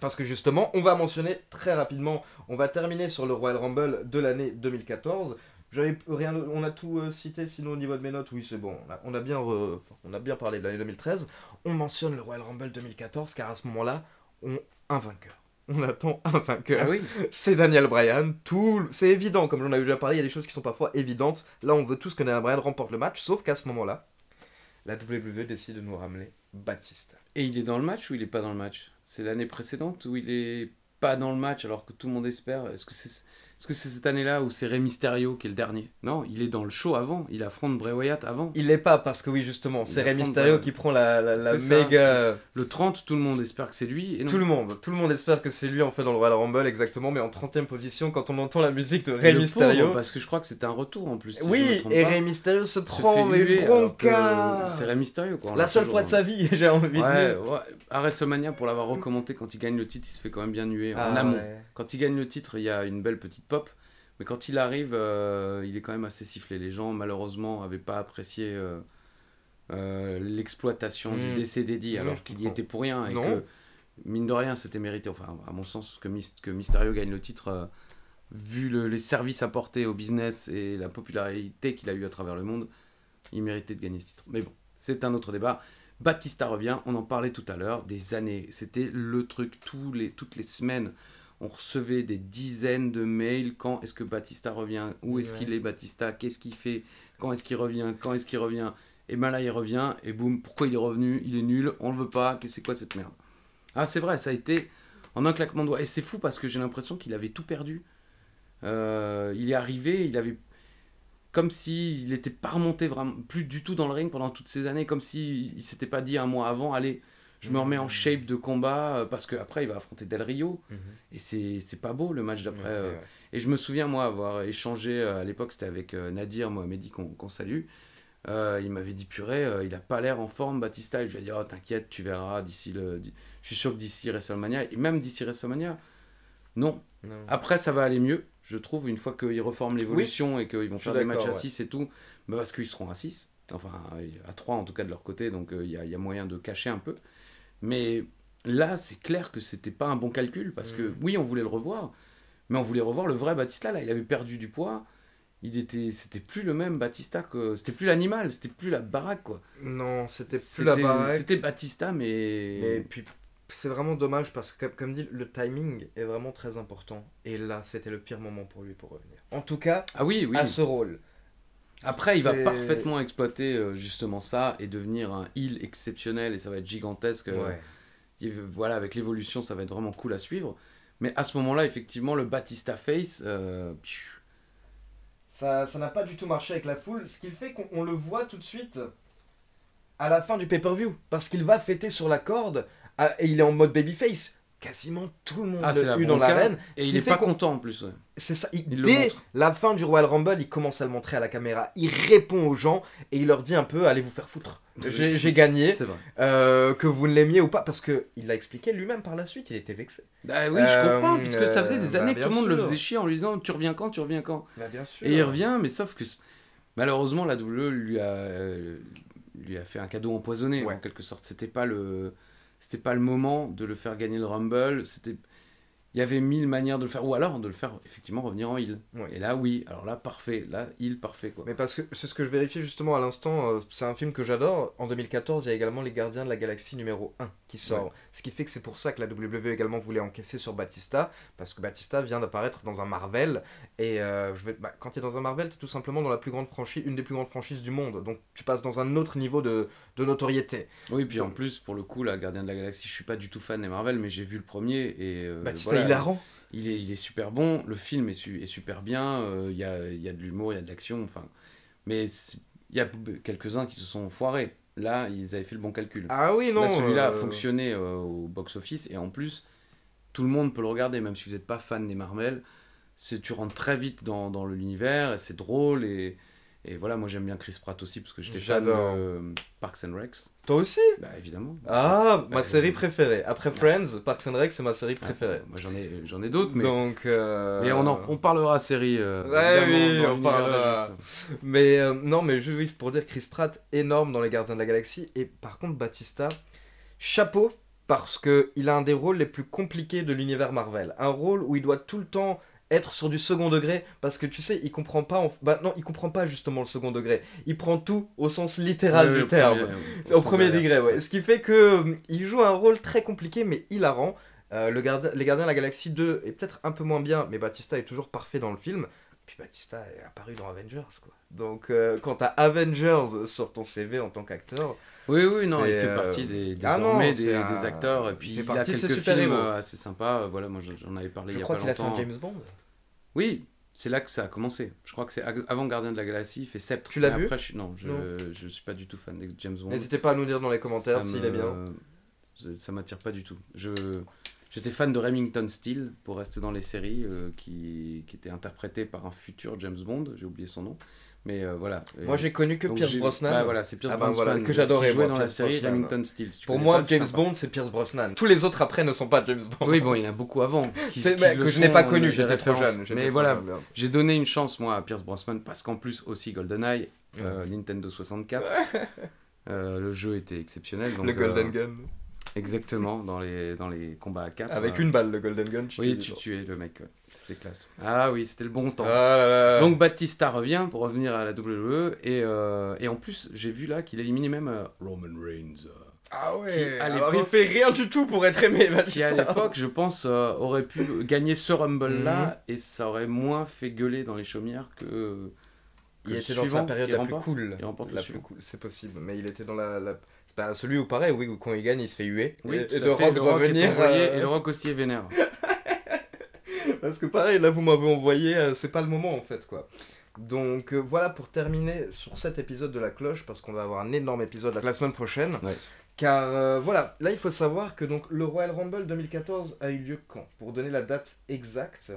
Parce que justement, on va mentionner très rapidement, on va terminer sur le Royal Rumble de l'année 2014. J'avais rien, on a tout cité, sinon au niveau de mes notes, oui c'est bon, on a, bien, on a bien parlé de l'année 2013. On mentionne le Royal Rumble 2014 car à ce moment-là, on a un vainqueur on attend un vainqueur. Ah oui. C'est Daniel Bryan. Tout, c'est évident, comme j'en avais déjà parlé, il y a des choses qui sont parfois évidentes. Là, on veut tous que Daniel Bryan remporte le match, sauf qu'à ce moment-là, la WWE décide de nous ramener Baptiste. Et il est dans le match ou il n'est pas dans le match C'est l'année précédente où il est pas dans le match alors que tout le monde espère. Est-ce que c'est est-ce que c'est cette année-là où c'est Rey Mysterio qui est le dernier Non, il est dans le show avant, il affronte Bray Wyatt avant. Il l'est pas parce que oui justement, c'est Rey Mysterio euh, qui prend la, méga... le 30, tout le monde espère que c'est lui. Et Tout le monde, tout le monde espère que c'est lui en fait dans le Royal Rumble exactement, mais en 30 e position quand on entend la musique de Rey Mysterio. parce que je crois que c'était un retour en plus. oui, et Rey Mysterio se prend mais bronca. C'est Rey Mysterio quoi. La seule fois de hein. sa vie, j'ai envie ouais, de ouais. À WrestleMania pour l'avoir recommandé quand il gagne le titre, il se fait quand même bien nuer en ah amont. Quand il gagne le titre, il y a une belle petite pop. Mais quand il arrive, euh, il est quand même assez sifflé. Les gens, malheureusement, n'avaient pas apprécié euh, euh, l'exploitation du hmm. décès d'Eddie, hmm, alors qu'il y était pour rien. Et que, mine de rien, c'était mérité. Enfin, à mon sens, que, Mysterio gagne le titre, vu les services apportés au business et la popularité qu'il a eu à travers le monde, il méritait de gagner ce titre. Mais bon, c'est un autre débat. Baptista revient, on en parlait tout à l'heure, des années. C'était le truc toutes les semaines on recevait des dizaines de mails quand est-ce que Batista revient, où est-ce qu'il est Batista, qu'est-ce qu'il fait, quand est-ce qu'il revient, quand est-ce qu'il revient. Et ben là il revient et boum, pourquoi il est revenu, il est nul, on le veut pas, c'est quoi cette merde. Ah c'est vrai, ça a été en un claquement de doigts. Et c'est fou parce que j'ai l'impression qu'il avait tout perdu. Euh, il est arrivé, il avait comme s'il si n'était pas remonté vraiment plus du tout dans le ring pendant toutes ces années, comme s'il si ne s'était pas dit un mois avant, allez, je me remets en mm. shape de combat euh, parce qu'après il va affronter Del Rio mm-hmm. et c'est pas beau le match d'après. Euh. Et je me souviens moi avoir échangé euh, à l'époque c'était avec Nadir Mohamedi qu'on salue. il m'avait dit purée, il a pas l'air en forme Batista. Et je lui ai dit oh, t'inquiète tu verras d'ici le, je suis sûr que d'ici WrestleMania et même d'ici WrestleMania non. Après ça va aller mieux je trouve une fois qu'ils reforment l'évolution et qu'ils vont faire des matchs à 6 et tout bah, parce qu'ils seront à 6 enfin à 3 en tout cas de leur côté donc il y, y a moyen de cacher un peu. Mais là, c'est clair que c'était pas un bon calcul parce que mm. oui, on voulait le revoir, mais on voulait revoir le vrai Batista. Là, il avait perdu du poids. Il était, c'était plus le même Batista que, c'était plus l'animal, c'était plus la baraque quoi. Non, c'était plus la baraque. C'était Batista, mais. Mais puis c'est vraiment dommage parce que comme dit, le timing est vraiment très important. Et là, c'était le pire moment pour lui pour revenir. En tout cas, ah oui, oui. à ce rôle. Après, il va parfaitement exploiter euh, justement ça et devenir un heal exceptionnel et ça va être gigantesque. Euh, voilà, avec l'évolution, ça va être vraiment cool à suivre. Mais à ce moment-là, effectivement, le Batista Face. Euh, ça n'a pas du tout marché avec la foule, ce qui fait qu'on le voit tout de suite à la fin du pay-per-view. Parce qu'il va fêter sur la corde et il est en mode babyface quasiment tout le monde ah, l'a eu dans l'arène. Et il n'est pas content en plus. C'est ça. dès la fin du Royal Rumble, il commence à le montrer à la caméra. Il répond aux gens et il leur dit un peu allez vous faire foutre. J'ai gagné. Euh, que vous ne l'aimiez ou pas. Parce qu'il l'a expliqué lui-même par la suite. Il était vexé. Bah oui, je comprends. Euh, puisque ça faisait des bah, années que tout le monde le faisait chier en lui disant tu reviens quand Tu reviens quand bah, bien sûr. Et il revient, mais sauf que malheureusement, la WWE e lui a, lui a fait un cadeau empoisonné en quelque sorte. C'était pas le c'était pas le moment de le faire gagner le Rumble. C'était il y avait mille manières de le faire, ou alors de le faire effectivement revenir en île. Et là, oui, alors là, parfait, là, île, parfait. Quoi. Mais parce que c'est ce que je vérifie justement à l'instant, euh, c'est un film que j'adore. En 2014, il y a également Les Gardiens de la Galaxie numéro 1 qui sort. Ce qui fait que c'est pour ça que la WWE également voulait encaisser sur Batista, parce que Batista vient d'apparaître dans un Marvel. Et euh, je bah, quand tu es dans un Marvel, tu es tout simplement dans la plus grande franchise, une des plus grandes franchises du monde. Donc tu passes dans un autre niveau de, notoriété. Oui, puis en plus, pour le coup, la Gardien de la Galaxie, je suis pas du tout fan des Marvel, mais j'ai vu le premier. et euh, Batista, il est, il est super bon, le film est, super bien, euh, il y, a, de l'humour, il y a de l'action, enfin. Mais il y a quelques-uns qui se sont foirés. Là, ils avaient fait le bon calcul. Ah oui, non. Celui-là a euh, fonctionné euh, au box-office et en plus, tout le monde peut le regarder, même si vous n'êtes pas fan des Marvel. Tu rentres très vite dans, dans l'univers et c'est drôle et et voilà, moi j'aime bien Chris Pratt aussi parce que j'étais fan de euh, Parks and Rec. Toi aussi Bah évidemment. Ah, ma euh, série préférée. Après Friends, Parks and Rec, c'est ma série ah, préférée. moi bah, j'en ai, j'en ai d'autres, mais. Donc. Euh, mais on, on parlera série. ouais, oui, on parlera. Mais non, mais je, pour dire Chris Pratt, énorme dans Les Gardiens de la Galaxie. Et par contre, Batista, chapeau parce qu'il a un des rôles les plus compliqués de l'univers Marvel. Un rôle où il doit tout le temps être sur du second degré parce que tu sais, il comprend pas. Bah, il comprend pas justement le second degré. Il prend tout au sens littéral du terme, au, premier degré. Ouais. Ce qui fait que euh, il joue un rôle très compliqué mais hilarant. Euh, le gardien, les Gardiens de la Galaxie 2 est peut-être un peu moins bien, mais Batista est toujours parfait dans le film. Puis Batista est apparu dans Avengers, quoi. Donc, euh, quand t'as Avengers sur ton CV en tant qu'acteur, oui, oui, non, il fait euh, partie des, des, ah des, des acteurs. Et puis il, a quelques films euh, assez sympas. Voilà, moi j'en avais parlé il y a pas longtemps. Je crois qu'il a fait James Bond. Oui, c'est là que ça a commencé. Je crois que c'est avant Gardien de la Galaxie, il fait Sceptre. Tu l'as vu Non, je, ne suis pas du tout fan de James Bond. N'hésitez pas à nous dire dans les commentaires s'il est bien. Ça m'attire pas du tout. Je... J'étais fan de Remington Steele, pour rester dans les séries, euh, qui, qui était interprété par un futur James Bond, j'ai oublié son nom. Mais euh, voilà. Moi, j'ai connu que Pierce Brosnan. Bah, voilà, c'est Pierce ah, bah, Brosnan que j'adorais. Jouer dans la série Remington Pour moi, James Bond, c'est Pierce Brosnan. Tous les autres après ne sont pas James Bond. Oui, bon, il y en a beaucoup avant que je n'ai pas euh, connu. J'étais trop jeune. Mais voilà, j'ai donné une chance moi à Pierce Brosnan parce qu'en plus aussi GoldenEye, euh, Nintendo 64. le jeu était exceptionnel. le Golden Gun. Exactement, dans les, dans les combats à 4. Avec euh, une balle, le Golden Gun. Tu oui, tu tuais le mec. C'était classe. Ah oui, c'était le bon temps. Ah Donc Batista revient pour revenir à la WWE. Et, euh, et en plus, j'ai vu là qu'il éliminait même euh, Roman Reigns. Ah ouais, Il il fait rien du tout pour être aimé, Batista. Qui à l'époque, je pense, aurait pu gagner ce Rumble-là mhm. et ça aurait moins fait gueuler dans les chaumières que. il était dans sa période la remporte, plus cool. La plus cool, c'est possible. Mais il était dans la bah, celui où pareil, oui, quand il gagne, il se fait huer. Oui, et, le, rock Et le Rock aussi est vénère. Parce que pareil, là, vous m'avez envoyé, euh, c'est pas le moment en fait, quoi. Donc euh, voilà pour terminer sur cet épisode de la cloche, parce qu'on va avoir un énorme épisode la, semaine prochaine. Car euh, voilà, là il faut savoir que donc le Royal Rumble 2014 a eu lieu quand Pour donner la date exacte,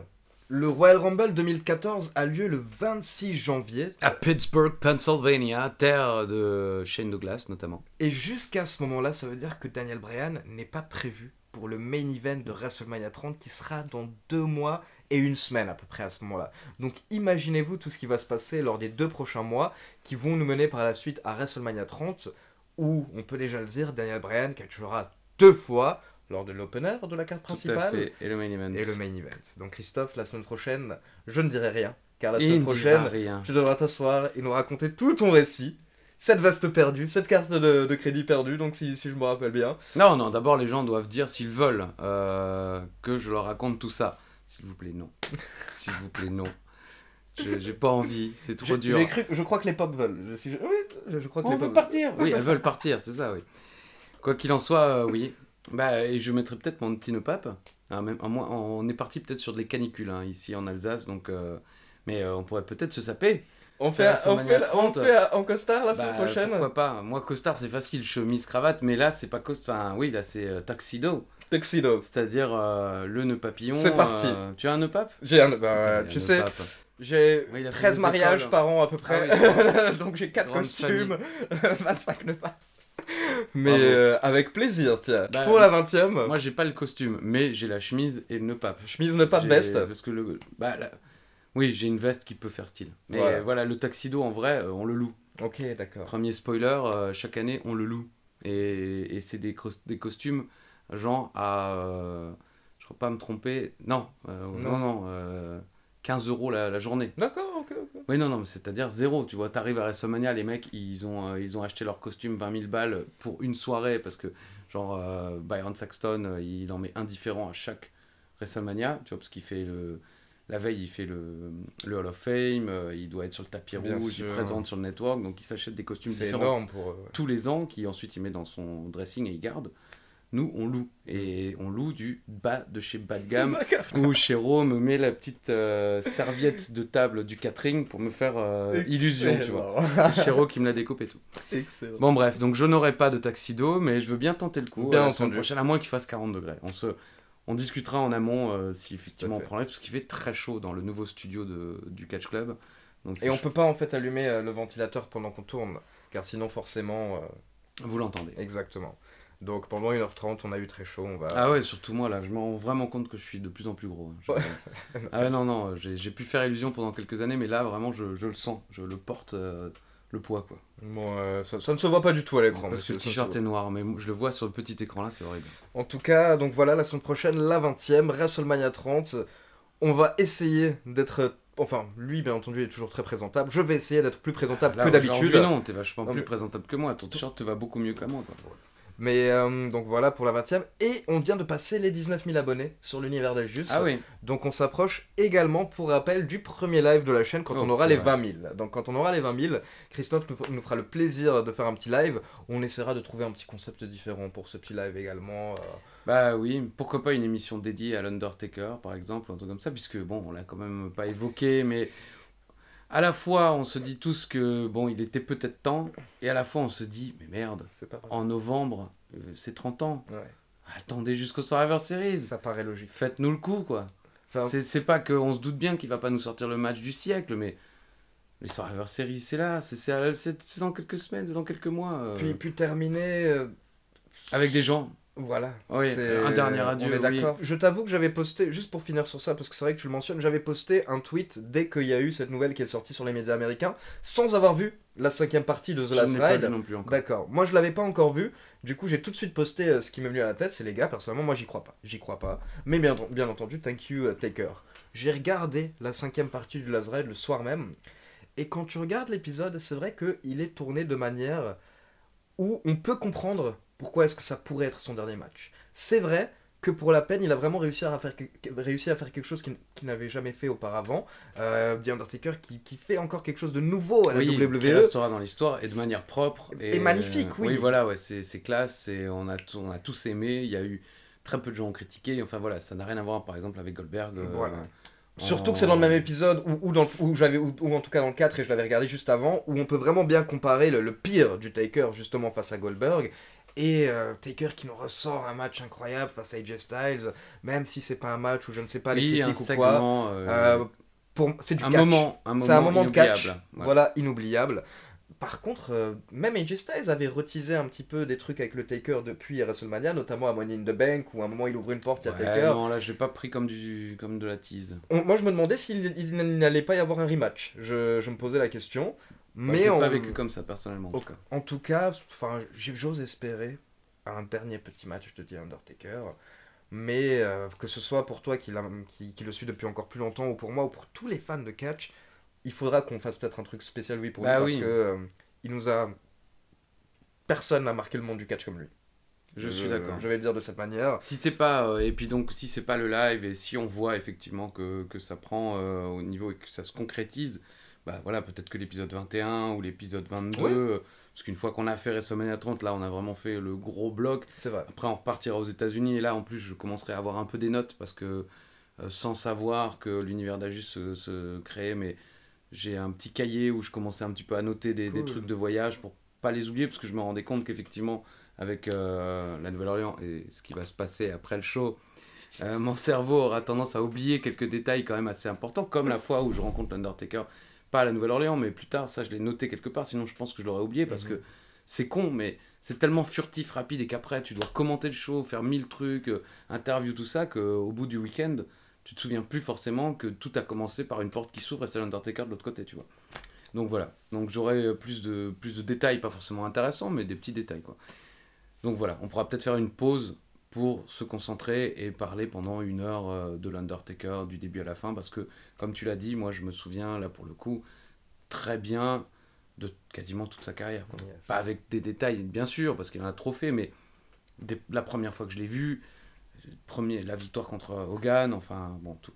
le Royal Rumble 2014 a lieu le 26 janvier. À Pittsburgh, Pennsylvania, terre de Shane Douglas notamment. Et jusqu'à ce moment-là, ça veut dire que Daniel Bryan n'est pas prévu pour le main event de WrestleMania 30 qui sera dans deux mois et une semaine à peu près à ce moment-là. Donc imaginez-vous tout ce qui va se passer lors des deux prochains mois qui vont nous mener par la suite à WrestleMania 30 où, on peut déjà le dire, Daniel Bryan catchera deux fois lors de l'opener de la carte principale. Et le main event. Et le main event. Donc Christophe, la semaine prochaine, je ne dirai rien, car la semaine prochaine, rien. tu devras t'asseoir et nous raconter tout ton récit. Cette vaste perdue, cette carte de, crédit perdue, donc si, je me rappelle bien. Non, non, d'abord les gens doivent dire s'ils veulent euh, que je leur raconte tout ça. S'il vous plaît, non. S'il vous plaît, non. J'ai pas envie, c'est trop dur. je crois que les pop veulent. Je, je, oui, je, crois que les veut partir. Oui, elles veulent partir, c'est ça, oui. Quoi qu'il en soit, euh, oui, bah, et je mettrai peut-être mon petit Hein, même, en, on est parti peut-être sur des canicules hein, ici en Alsace, donc, euh, mais euh, on pourrait peut-être se saper. On fait, on fait, on fait, en costard la bah, semaine prochaine Pourquoi pas Moi, costard, c'est facile, chemise, cravate, mais là, c'est pas costard. oui, là, c'est euh, tuxedo. Tuxedo. C'est-à-dire le nœud papillon. C'est parti. tu as un nœud pape J'ai un nœud bah, tu sais. J'ai 13 mariages par an à peu ah près, donc j'ai 4 costumes, 25 nœuds papes. Mais euh, avec plaisir, tiens. Bah, pour la 20 e Moi, j'ai pas le costume, mais j'ai la chemise et le nœud Chemise, nœud pape, veste. Parce que le. Bah, Oui, j'ai une veste qui peut faire style. Mais voilà, le tuxedo, en vrai, euh, on le loue. Ok, d'accord. Premier spoiler, euh, chaque année, on le loue. Et, et c'est des, des, costumes, genre à. je ne crois pas me tromper. Non, non, non, 15 euros la, journée. D'accord, ok. Oui, non, non, c'est-à-dire zéro. Tu vois, t'arrives à WrestleMania, les mecs, ils ont, euh, ils ont acheté leur costume 20 000 balles pour une soirée parce que, genre, euh, Byron Saxton, euh, il en met indifférent à chaque WrestleMania, tu vois, parce qu'il fait le. La veille, il fait le, le Hall of Fame, il doit être sur le tapis rouge, il présente sur le network, donc il s'achète des costumes différents pour, tous les ans, qui ensuite il met dans son dressing et il garde nous on loue et on loue du bas de chez bas de gamme où Chéro me met la petite euh, serviette de table du catering pour me faire euh, illusion tu vois c'est Chéro qui me la découpé et tout bon bref donc je n'aurai pas de taxi d'eau mais je veux bien tenter le coup bien euh, la semaine prochaine à moins qu'il fasse 40 degrés on se on discutera en amont si effectivement on prend l'air, parce qu'il fait très chaud dans le nouveau studio du Catch Club donc, et on ne peut pas en fait allumer le ventilateur pendant qu'on tourne car sinon forcément vous l'entendez exactement donc pendant 1h30, on a eu très chaud. On va... Ah ouais, surtout moi là, je me rends vraiment compte que je suis de plus en plus gros. Hein. Ah non, non, j'ai pu faire illusion pendant quelques années, mais là vraiment je, le sens, je le porte euh, le poids quoi. Bon, euh, ça, ne se voit pas du tout à l'écran. Parce que le t-shirt est noir, mais je le vois sur le petit écran là, c'est horrible. En tout cas, donc voilà, la semaine prochaine, la 20ème, WrestleMania 30. On va essayer d'être enfin, lui, bien entendu, est toujours très présentable. Je vais essayer d'être plus présentable que d'habitude. Non, t'es vachement plus présentable que moi. Ton t-shirt te va beaucoup mieux qu'à moi. Quoi. Mais euh, donc voilà pour la 20e. Et on vient de passer les 19 000 abonnés sur l'univers d'Algius. Ah oui. Donc on s'approche également, pour rappel, du premier live de la chaîne quand on aura les 20 000. Donc quand on aura les 20 000, Christophe nous, fera le plaisir de faire un petit live. On essaiera de trouver un petit concept différent pour ce petit live également. Euh. Bah oui, pourquoi pas une émission dédiée à l'Undertaker par exemple, un truc comme ça, puisque bon, on l'a quand même pas évoqué, mais à la fois, on se dit tous que bon, il était peut-être temps, et à la fois, on se dit, mais merde, en novembre, euh, c'est 30 ans. Ah, attendez jusqu'au Survivor Series. Ça paraît logique. Faites-nous le coup, quoi. Enfin, c'est pas qu'on se doute bien qu'il va pas nous sortir le match du siècle, mais les Survivor Series, c'est là, c'est dans quelques semaines, c'est dans quelques mois. Euh. Puis, puis terminer. Euh, Avec des gens. Voilà. c'est euh, un dernier adieu. Je t'avoue que j'avais posté, juste pour finir sur ça, parce que c'est vrai que tu le mentionnes, j'avais posté un tweet dès qu'il y a eu cette nouvelle qui est sortie sur les médias américains, sans avoir vu la cinquième partie de The Last Ride. D'accord. Moi, je l'avais pas encore vu. Du coup, j'ai tout de suite posté euh, ce qui m'est venu à la tête. C'est les gars, personnellement, moi, j'y crois pas. J'y crois pas. Mais bien, entendu, thank you, euh, Taker. J'ai regardé la cinquième partie du Last Ride le soir même. Et quand tu regardes l'épisode, c'est vrai qu'il est tourné de manière où on peut comprendre pourquoi est-ce que ça pourrait être son dernier match C'est vrai que pour la peine, il a vraiment réussi à faire, à faire quelque chose qu'il n'avait jamais fait auparavant. Euh, The Undertaker qui, fait encore quelque chose de nouveau à la oui, WWE. Qui e. restera dans l'histoire et de manière propre. Et, euh, magnifique, oui. Oui, voilà, ouais, c'est classe. Et on, a on a tous aimé. Il y a eu très peu de gens ont critiqué. Enfin voilà, ça n'a rien à voir par exemple avec Goldberg. Euh, Surtout que c'est dans le même épisode, ou, ou, en tout cas dans le 4, et je l'avais regardé juste avant, où on peut vraiment bien comparer le, le pire du Taker justement face à Goldberg, et euh, Taker qui nous ressort un match incroyable face à AJ Styles, même si c'est pas un match où je ne sais pas les critiques ou quoi. Euh, euh, pour, c'est du catch. Moment, un moment, c'est un moment de Voilà. inoubliable. Par contre, même AJ Styles avait retisé un petit peu des trucs avec le Taker depuis WrestleMania, notamment à Money in the Bank, où à un moment il ouvre une porte, il y a Taker. Non, là je j'ai pas pris comme, du, comme de la tease. moi je me demandais s'il n'allait pas y avoir un rematch. Je, je me posais la question. Mais on... pas vécu comme ça personnellement. En, tout, cas, enfin, j'ose espérer un dernier petit match je te dis, Undertaker. Mais euh, que ce soit pour toi qui, qui, le suit depuis encore plus longtemps, ou pour moi, ou pour tous les fans de catch, il faudra qu'on fasse peut-être un truc spécial, oui, pour lui, bah parce que euh, il nous a. Personne n'a marqué le monde du catch comme lui. Je, suis d'accord. Je vais le dire de cette manière. Si c'est pas euh, et puis donc si c'est pas le live et si on voit effectivement que, que ça prend au niveau et que ça se concrétise, bah voilà, peut-être que l'épisode 21 ou l'épisode 22. Euh, parce qu'une fois qu'on a fait à 30, là, on a vraiment fait le gros bloc. Après, on repartira aux États-Unis. Et là, en plus, je commencerai à avoir un peu des notes parce que euh, sans savoir que l'univers d'Ajus se, se, créait, mais j'ai un petit cahier où je commençais un petit peu à noter des, trucs de voyage pour pas les oublier parce que je me rendais compte qu'effectivement, avec euh, la Nouvelle-Orient et ce qui va se passer après le show, mon cerveau aura tendance à oublier quelques détails quand même assez importants, comme la fois où je rencontre l'Undertaker pas à la Nouvelle-Orléans, mais plus tard, ça je l'ai noté quelque part, sinon je pense que je l'aurais oublié parce mhm. que c'est con, mais c'est tellement furtif, rapide et qu'après tu dois commenter le show, faire mille trucs, euh, interview, tout ça, qu'au bout du week-end, tu te souviens plus forcément que tout a commencé par une porte qui s'ouvre et c'est l'Undertaker de l'autre côté, tu vois. Donc voilà. Donc j'aurai euh, plus de, plus de détails, pas forcément intéressants, mais des petits détails, quoi. Donc voilà, on pourra peut-être faire une pause pour se concentrer et parler pendant une heure euh, de l'Undertaker du début à la fin, parce que, comme tu l'as dit, moi je me souviens, là pour le coup, très bien de quasiment toute sa carrière. Pas avec des détails, bien sûr, parce qu'il en a trop fait, mais la première fois que je l'ai vu, premier, la victoire contre Hogan, enfin, bon, tout.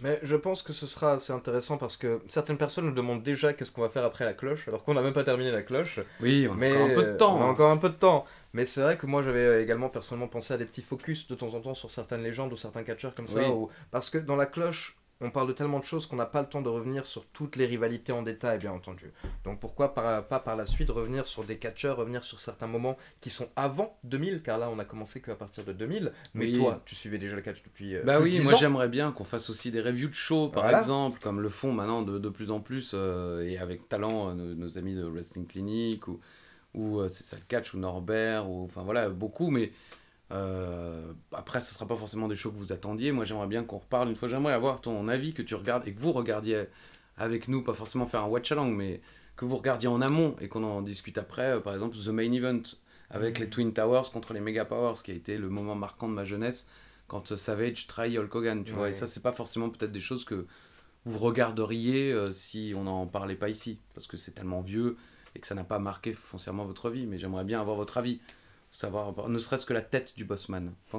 Mais je pense que ce sera assez intéressant parce que certaines personnes nous demandent déjà qu'est-ce qu'on va faire après la cloche, alors qu'on n'a même pas terminé la cloche. Oui, on a mais un peu de temps. encore un peu de temps. Hein. Mais c'est vrai que moi j'avais euh, également personnellement pensé à des petits focus de temps en temps sur certaines légendes ou certains catcheurs comme ça. Parce que dans la cloche, on parle de tellement de choses qu'on n'a pas le temps de revenir sur toutes les rivalités en détail, bien entendu. Donc pourquoi pas par la suite revenir sur des catcheurs, revenir sur certains moments qui sont avant 2000, car là on a commencé qu'à partir de 2000. Mais toi, tu suivais déjà le catch depuis. Euh, bah oui, moi j'aimerais bien qu'on fasse aussi des reviews de shows, par exemple, comme le font maintenant de, plus en plus, euh, et avec talent nos, amis de Wrestling Clinic ou ou euh, c'est ça le catch, ou Norbert, ou enfin voilà, beaucoup, mais euh, après, ce sera pas forcément des choses que vous attendiez. Moi, j'aimerais bien qu'on reparle une fois. J'aimerais avoir ton avis, que tu regardes et que vous regardiez avec nous, pas forcément faire un watch along, mais que vous regardiez en amont et qu'on en discute après. Euh, par exemple, The Main Event avec les Twin Towers contre les Mega Powers, qui a été le moment marquant de ma jeunesse quand Savage trahit Hulk Hogan. Tu vois, et ça, c'est pas forcément peut-être des choses que vous regarderiez si on n'en parlait pas ici, parce que c'est tellement vieux et que ça n'a pas marqué foncièrement votre vie, mais j'aimerais bien avoir votre avis. Savoir, ne serait-ce que la tête du bossman.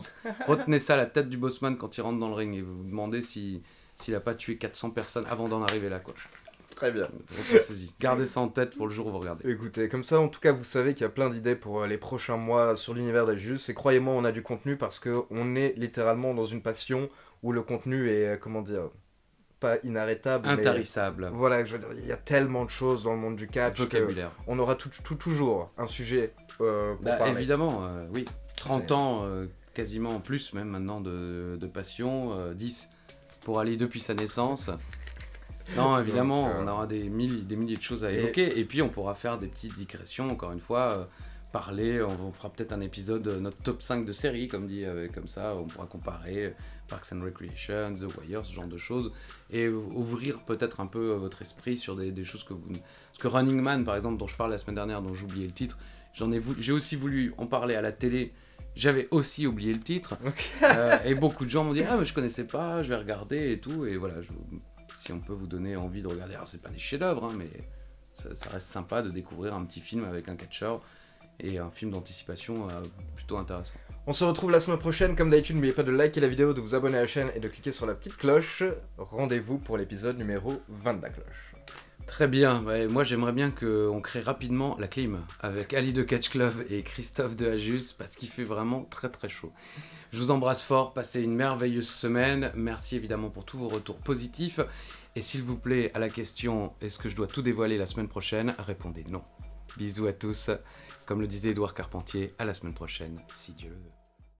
retenez ça, la tête du bossman quand il rentre dans le ring et vous vous demandez s'il n'a pas tué 400 personnes avant d'en arriver là, coche Très bien. Gardez ça en tête pour le jour où vous regardez. Écoutez, comme ça, en tout cas, vous savez qu'il y a plein d'idées pour euh, les prochains mois sur l'univers Jules. Et croyez-moi, on a du contenu parce qu'on est littéralement dans une passion où le contenu est, euh, comment dire, inarrêtable. Intarissable. voilà, je veux dire, il y a tellement de choses dans le monde du catch. Vocabulaire. on aura tout, tout, toujours un sujet. Euh, bah, évidemment, euh, oui. 30 ans, euh, quasiment en plus, même maintenant, de, passion. 10 pour aller depuis sa naissance. Non, évidemment, on aura des, des milliers de choses à évoquer. Et... puis, on pourra faire des petites digressions, encore une fois parler, on, fera peut-être un épisode, notre top 5 de série comme dit, comme ça, on pourra comparer Parks and Recreation, The Wire, ce genre de choses, et ouvrir peut-être un peu votre esprit sur des, choses que vous... Parce que Running Man, par exemple, dont je parle la semaine dernière, dont j'ai oublié le titre, j'en ai voulu, j'ai aussi voulu en parler à la télé, j'avais aussi oublié le titre, euh, et beaucoup de gens m'ont dit « Ah, mais je connaissais pas, je vais regarder et tout », et voilà, si on peut vous donner envie de regarder, alors c'est pas des chefs-d'œuvre, hein, mais ça, reste sympa de découvrir un petit film avec un catcheur, et un film d'anticipation euh, plutôt intéressant. On se retrouve la semaine prochaine. Comme d'habitude, n'oubliez pas de liker la vidéo, de vous abonner à la chaîne et de cliquer sur la petite cloche. Rendez-vous pour l'épisode numéro 20 de la cloche. Très bien, moi j'aimerais bien qu'on crée rapidement la clim avec Ali de Catch Club et Christophe de Ajus parce qu'il fait vraiment très très chaud. Je vous embrasse fort, passez une merveilleuse semaine, merci évidemment pour tous vos retours positifs et s'il vous plaît à la question est-ce que je dois tout dévoiler la semaine prochaine, répondez non. Bisous à tous. Comme le disait Édouard Carpentier, à la semaine prochaine, si Dieu le veut.